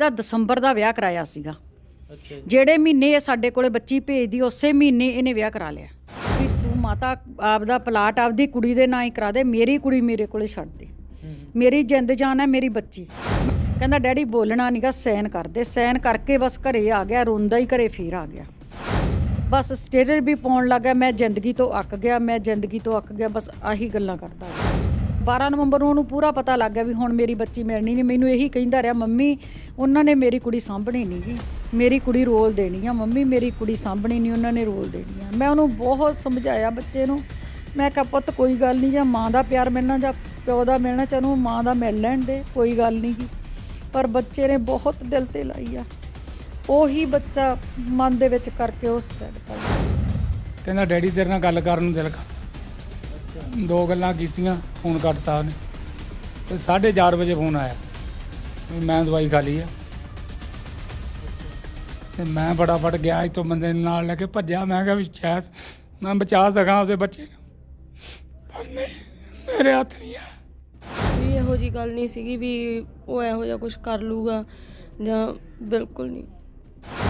ਦਾ ਦਸੰਬਰ ਦਾ ਵਿਆਹ ਕਰਾਇਆ ਸੀਗਾ ਜਿਹੜੇ ਮਹੀਨੇ ਇਹ ਸਾਡੇ ਕੋਲੇ ਬੱਚੀ ਭੇਜਦੀ ਉਸੇ ਮਹੀਨੇ ਇਹਨੇ ਵਿਆਹ ਕਰਾ ਲਿਆ ਕਿ ਤੂੰ ਮਾਤਾ ਆਪਦਾ ਪਲਾਟ ਆਪਦੀ ਕੁੜੀ ਦੇ ਨਾਂ ਹੀ ਕਰਾ ਦੇ ਮੇਰੀ ਕੁੜੀ ਮੇਰੇ ਕੋਲੇ ਛੱਡ ਦੇ ਮੇਰੀ ਜਿੰਦ ਜਾਨ ਹੈ ਮੇਰੀ ਬੱਚੀ ਕਹਿੰਦਾ ਡੈਡੀ ਬੋਲਣਾ ਨਹੀਂਗਾ ਸੈਨ ਕਰਦੇ ਸੈਨ ਕਰਕੇ ਬਸ ਘਰੇ ਆ ਗਿਆ ਰੋਂਦਾ ਹੀ ਘਰੇ ਫੇਰ ਆ ਗਿਆ ਬਸ ਸਟੇਟਰ ਵੀ ਪਾਉਣ ਲੱਗਾ ਮੈਂ ਜ਼ਿੰਦਗੀ ਤੋਂ ਅੱਕ ਗਿਆ ਮੈਂ ਜ਼ਿੰਦਗੀ ਤੋਂ ਅੱਕ ਗਿਆ ਬਸ ਆਹੀ ਗੱਲਾਂ ਕਰਦਾ 12 ਨਵੰਬਰ ਨੂੰ ਉਹਨੂੰ ਪੂਰਾ ਪਤਾ ਲੱਗ ਗਿਆ ਵੀ ਹੁਣ ਮੇਰੀ ਬੱਚੀ ਮਿਲਣੀ ਨਹੀਂ ਮੈਨੂੰ ਇਹੀ ਕਹਿੰਦਾ ਰਿਹਾ ਮੰਮੀ ਉਹਨਾਂ ਨੇ ਮੇਰੀ ਕੁੜੀ ਸਾਂਭਣੀ ਨਹੀਂ ਜੀ ਮੇਰੀ ਕੁੜੀ ਰੋਲ ਦੇਣੀ ਆ ਮੰਮੀ ਮੇਰੀ ਕੁੜੀ ਸਾਂਭਣੀ ਨਹੀਂ ਉਹਨਾਂ ਨੇ ਰੋਲ ਦੇਣੀ ਆ ਮੈਂ ਉਹਨੂੰ ਬਹੁਤ ਸਮਝਾਇਆ ਬੱਚੇ ਨੂੰ ਮੈਂ ਕਿਹਾ ਪੁੱਤ ਕੋਈ ਗੱਲ ਨਹੀਂ ਜਾਂ ਮਾਂ ਦਾ ਪਿਆਰ ਮਿਲਣਾ ਜਾਂ ਪਿਓ ਦਾ ਮਿਲਣਾ ਚਾਹਨੂੰ ਮਾਂ ਦਾ ਮਿਲ ਲੈਣ ਦੇ ਕੋਈ ਗੱਲ ਨਹੀਂ ਪਰ ਬੱਚੇ ਨੇ ਬਹੁਤ ਦਿਲ ਤੇ ਲਾਈ ਆ ਉਹੀ ਬੱਚਾ ਮਨ ਦੇ ਵਿੱਚ ਕਰਕੇ ਉਸ ਸਾਈਡ ਕਰ ਕਹਿੰਦਾ ਡੈਡੀ ਤੇਰੇ ਨਾਲ ਗੱਲ ਕਰਨ ਨੂੰ ਦਿਲ ਕਰਦਾ ਦੋ ਗੱਲਾਂ ਕੀਤੀਆਂ ਫੋਨ ਕੱਟਤਾ ਉਹਨੇ ਤੇ 4:30 ਵਜੇ ਫੋਨ ਆਇਆ ਮੈਂ ਦਵਾਈ ਖਾ ਲਈ ਆ ਤੇ ਮੈਂ ਬੜਾ ਫੜ ਗਿਆ ਇਤੋਂ ਤੋਂ ਬੰਦੇ ਨਾਲ ਲੈ ਕੇ ਭੱਜਿਆ ਮੈਂ ਕਿਹਾ ਵੀ ਸ਼ਾਇਦ ਮੈਂ ਬਚਾ ਸਕਾਂ ਉਸੇ ਬੱਚੇ ਨੂੰ ਪਰ ਨਹੀਂ ਮੇਰੇ ਹੱਥ ਨਹੀਂ ਆ ਵੀ ਇਹੋ ਜੀ ਗੱਲ ਨਹੀਂ ਸੀਗੀ ਵੀ ਉਹ ਇਹੋ ਜਿਹਾ ਕੁਝ ਕਰ ਲੂਗਾ ਜਾਂ ਬਿਲਕੁਲ ਨਹੀਂ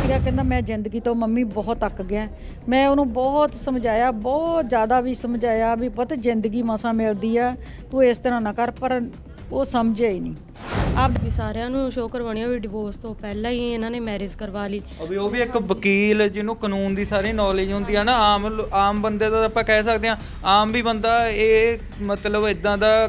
ਸੀਗਾ ਕਹਿੰਦਾ ਮੈਂ ਜ਼ਿੰਦਗੀ ਤੋਂ ਮੰਮੀ ਬਹੁਤ ਅੱਕ ਗਿਆ ਮੈਂ ਉਹਨੂੰ ਬਹੁਤ ਸਮਝਾਇਆ ਬਹੁਤ ਜ਼ਿਆਦਾ ਵੀ ਸਮਝਾਇਆ ਵੀ ਪੁੱਤ ਜ਼ਿੰਦਗੀ ਮਸਾ ਮਿਲਦੀ ਆ ਤੂੰ ਇਸ ਤਰ੍ਹਾਂ ਨਾ ਕਰ ਪਰ ਉਹ ਸਮਝਿਆ ਹੀ ਨਹੀਂ ਆਪ ਵੀ ਸਾਰਿਆਂ ਨੂੰ ਸ਼ੋਅ ਕਰਵਾਣੀ ਹੋਈ ਡਿਵੋਰਸ ਤੋਂ ਪਹਿਲਾਂ ਹੀ ਇਹਨਾਂ ਨੇ ਮੈਰਿਜ ਕਰਵਾ ਲਈ ਉਹ ਵੀ ਇੱਕ ਵਕੀਲ ਜਿਹਨੂੰ ਕਾਨੂੰਨ ਦੀ ਸਾਰੀ ਨੌਲੇਜ ਹੁੰਦੀ ਆ ਨਾ ਆਮ ਆਮ ਬੰਦੇ ਦਾ ਆਪਾਂ ਕਹਿ ਸਕਦੇ ਆ ਆਮ ਵੀ ਬੰਦਾ ਇਹ ਮਤਲਬ ਇਦਾਂ ਦਾ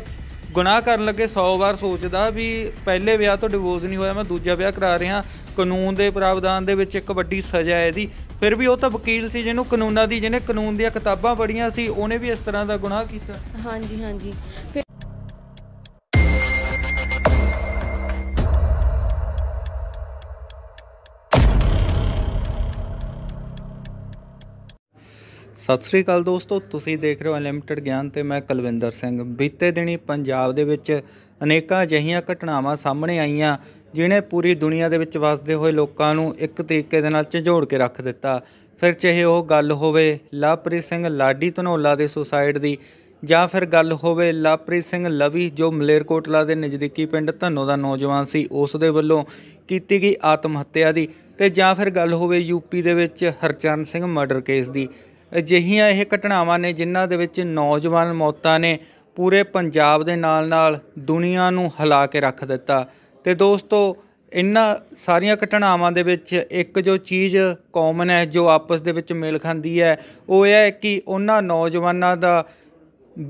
ਗੁਨਾਹ ਕਰਨ ਲੱਗੇ 100 ਵਾਰ ਸੋਚਦਾ ਵੀ ਪਹਿਲੇ ਵਿਆਹ ਤੋਂ ਡਿਵੋਰਸ ਨਹੀਂ ਹੋਇਆ ਮੈਂ ਦੂਜਾ ਵਿਆਹ ਕਰਾ ਰਿਹਾ ਕਾਨੂੰਨ ਦੇ ਪ੍ਰਾਵਧਾਨ ਦੇ ਵਿੱਚ ਇੱਕ ਵੱਡੀ ਸਜ਼ਾ ਹੈ ਦੀ ਫਿਰ ਵੀ ਉਹ ਤਾਂ ਵਕੀਲ ਸੀ ਜਿਹਨੂੰ ਕਾਨੂੰਨਾਂ ਦੀ ਜਿਹਨੇ ਕਾਨੂੰਨ ਦੀਆਂ ਕਿਤਾਬਾਂ ਪੜ੍ਹੀਆਂ ਸੀ ਉਹਨੇ ਵੀ ਇਸ ਤਰ੍ਹਾਂ ਦਾ ਗੁਨਾਹ ਕੀਤਾ ਹਾਂਜੀ ਹਾਂਜੀ ਸਤਿ ਸ੍ਰੀ ਅਕਾਲ ਦੋਸਤੋ ਤੁਸੀਂ ਦੇਖ ਰਹੇ ਹੋ ਅਨਲਿਮਟਿਡ ਗਿਆਨ ਤੇ ਮੈਂ ਕੁਲਵਿੰਦਰ ਸਿੰਘ ਬੀਤੇ ਦਿਨੀ ਪੰਜਾਬ ਦੇ ਵਿੱਚ ਅਨੇਕਾਂ ਅਜਿਹੀਆਂ ਘਟਨਾਵਾਂ ਸਾਹਮਣੇ ਆਈਆਂ ਜਿਨੇ ਪੂਰੀ ਦੁਨੀਆ ਦੇ ਵਿੱਚ ਵਸਦੇ ਹੋਏ ਲੋਕਾਂ ਨੂੰ ਇੱਕ ਤਰੀਕੇ ਦੇ ਨਾਲ ਝੰਜੋੜ ਕੇ ਰੱਖ ਦਿੱਤਾ ਫਿਰ ਚਾਹੇ ਉਹ ਗੱਲ ਹੋਵੇ ਲਵਪ੍ਰੀਤ ਸਿੰਘ ਲਾਡੀ ਧਨੋਲਾ ਦੇ ਸੁਸਾਇਡ ਦੀ ਜਾਂ ਫਿਰ ਗੱਲ ਹੋਵੇ ਲਵਪ੍ਰੀਤ ਸਿੰਘ ਲਵੀ ਜੋ ਮਲੇਰਕੋਟਲਾ ਦੇ ਨਜ਼ਦੀਕੀ ਪਿੰਡ ਧੰਨੋ ਦਾ ਨੌਜਵਾਨ ਸੀ ਉਸ ਦੇ ਵੱਲੋਂ ਕੀਤੀ ਗਈ ਆਤਮ ਹੱਤਿਆ ਦੀ ਤੇ ਜਾਂ ਫਿਰ ਗੱਲ ਹੋਵੇ ਯੂਪੀ ਦੇ ਵਿੱਚ ਹਰਚੰਦ ਸਿੰਘ ਮਰਡਰ ਕੇਸ ਦੀ ਅਜਿਹੀਆਂ ਇਹ ਘਟਨਾਵਾਂ ਨੇ ਜਿਨ੍ਹਾਂ ਦੇ ਵਿੱਚ ਨੌਜਵਾਨ ਮੌਤਾਂ ਨੇ ਪੂਰੇ ਪੰਜਾਬ ਦੇ ਨਾਲ-ਨਾਲ ਦੁਨੀਆ ਨੂੰ ਹਿਲਾ ਕੇ ਰੱਖ ਦਿੱਤਾ ਤੇ ਦੋਸਤੋ ਇਹਨਾਂ ਸਾਰੀਆਂ ਘਟਨਾਵਾਂ ਦੇ ਵਿੱਚ ਇੱਕ ਜੋ ਚੀਜ਼ ਕਾਮਨ ਹੈ ਜੋ ਆਪਸ ਦੇ ਵਿੱਚ ਮੇਲ ਖਾਂਦੀ ਹੈ ਉਹ ਇਹ ਹੈ ਕਿ ਉਹਨਾਂ ਨੌਜਵਾਨਾਂ ਦਾ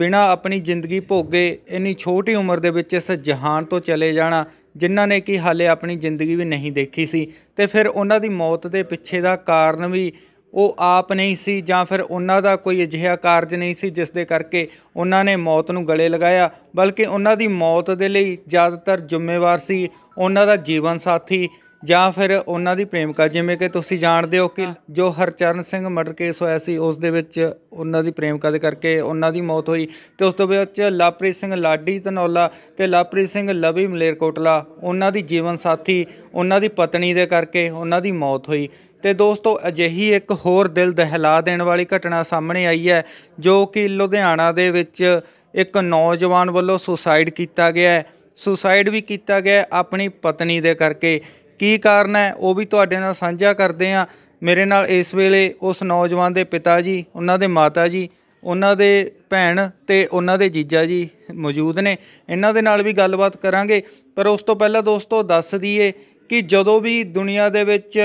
ਬਿਨਾ ਆਪਣੀ ਜ਼ਿੰਦਗੀ ਭੋਗੇ ਇੰਨੀ ਛੋਟੀ ਉਮਰ ਦੇ ਵਿੱਚ ਇਸ ਜਹਾਨ ਤੋਂ ਚਲੇ ਜਾਣਾ ਜਿਨ੍ਹਾਂ ਨੇ ਕਿ ਹਾਲੇ ਆਪਣੀ ਜ਼ਿੰਦਗੀ ਵੀ ਨਹੀਂ ਦੇਖੀ ਸੀ ਤੇ ਫਿਰ ਉਹਨਾਂ ਦੀ ਮੌਤ ਦੇ ਪਿੱਛੇ ਦਾ ਕਾਰਨ ਵੀ ਉਹ ਆਪ ਨਹੀਂ ਸੀ ਜਾਂ ਫਿਰ ਉਹਨਾਂ ਦਾ ਕੋਈ ਅਜਿਹਾ ਕਾਰਜ ਨਹੀਂ ਸੀ ਜਿਸ ਦੇ ਕਰਕੇ ਉਹਨਾਂ ਨੇ ਮੌਤ ਨੂੰ ਗਲੇ ਲਗਾਇਆ ਬਲਕਿ ਉਹਨਾਂ ਦੀ ਮੌਤ ਦੇ ਲਈ ਜ਼ਿਆਦਾਤਰ ਜ਼ਿੰਮੇਵਾਰ ਸੀ ਉਹਨਾਂ ਦਾ ਜੀਵਨ ਸਾਥੀ ਜਾਂ ਫਿਰ ਉਹਨਾਂ ਦੀ ਪ੍ਰੇਮਿਕਾ ਜਿਵੇਂ ਕਿ ਤੁਸੀਂ ਜਾਣਦੇ ਹੋ ਕਿ ਜੋ ਹਰਚਰਨ ਸਿੰਘ ਮਰਡਰ ਕੇਸ ਹੋਇਆ ਸੀ ਉਸ ਦੇ ਵਿੱਚ ਉਹਨਾਂ ਦੀ ਪ੍ਰੇਮਿਕਾ ਦੇ ਕਰਕੇ ਉਹਨਾਂ ਦੀ ਮੌਤ ਹੋਈ ਤੇ ਉਸ ਤੋਂ ਬਾਅਦ ਲਵਪ੍ਰੀਤ ਸਿੰਘ ਲਾਡੀ ਤਨੌਲਾ ਤੇ ਲਵਪ੍ਰੀਤ ਸਿੰਘ ਲਵੀ ਮਲੇਰਕੋਟਲਾ ਉਹਨਾਂ ਦੀ ਜੀਵਨ ਸਾਥੀ ਉਹਨਾਂ ਦੀ ਪਤਨੀ ਦੇ ਕਰਕੇ ਉਹਨਾਂ ਦੀ ਮੌਤ ਹੋਈ ਤੇ ਦੋਸਤੋ ਅਜਿਹੀ ਇੱਕ ਹੋਰ ਦਿਲ ਦਹਿਲਾ ਦੇਣ ਵਾਲੀ ਘਟਨਾ ਸਾਹਮਣੇ ਆਈ ਹੈ ਜੋ ਕਿ ਲੁਧਿਆਣਾ ਦੇ ਵਿੱਚ ਇੱਕ ਨੌਜਵਾਨ ਵੱਲੋਂ ਸੁਸਾਈਡ ਕੀਤਾ ਗਿਆ ਹੈ ਸੁਸਾਈਡ ਵੀ ਕੀਤਾ ਗਿਆ ਆਪਣੀ ਪਤਨੀ ਦੇ ਕਰਕੇ ਕੀ ਕਾਰਨ ਹੈ ਉਹ ਵੀ ਤੁਹਾਡੇ ਨਾਲ ਸਾਂਝਾ ਕਰਦੇ ਆ ਮੇਰੇ ਨਾਲ ਇਸ ਵੇਲੇ ਉਸ ਨੌਜਵਾਨ ਦੇ ਪਿਤਾ ਜੀ ਉਹਨਾਂ ਦੇ ਮਾਤਾ ਜੀ ਉਹਨਾਂ ਦੇ ਭੈਣ ਤੇ ਉਹਨਾਂ ਦੇ ਜੀਜਾ ਜੀ ਮੌਜੂਦ ਨੇ ਇਹਨਾਂ ਦੇ ਨਾਲ ਵੀ ਗੱਲਬਾਤ ਕਰਾਂਗੇ ਪਰ ਉਸ ਤੋਂ ਪਹਿਲਾਂ ਦੋਸਤੋ ਦੱਸ ਦਈਏ ਕਿ ਜਦੋਂ ਵੀ ਦੁਨੀਆ ਦੇ ਵਿੱਚ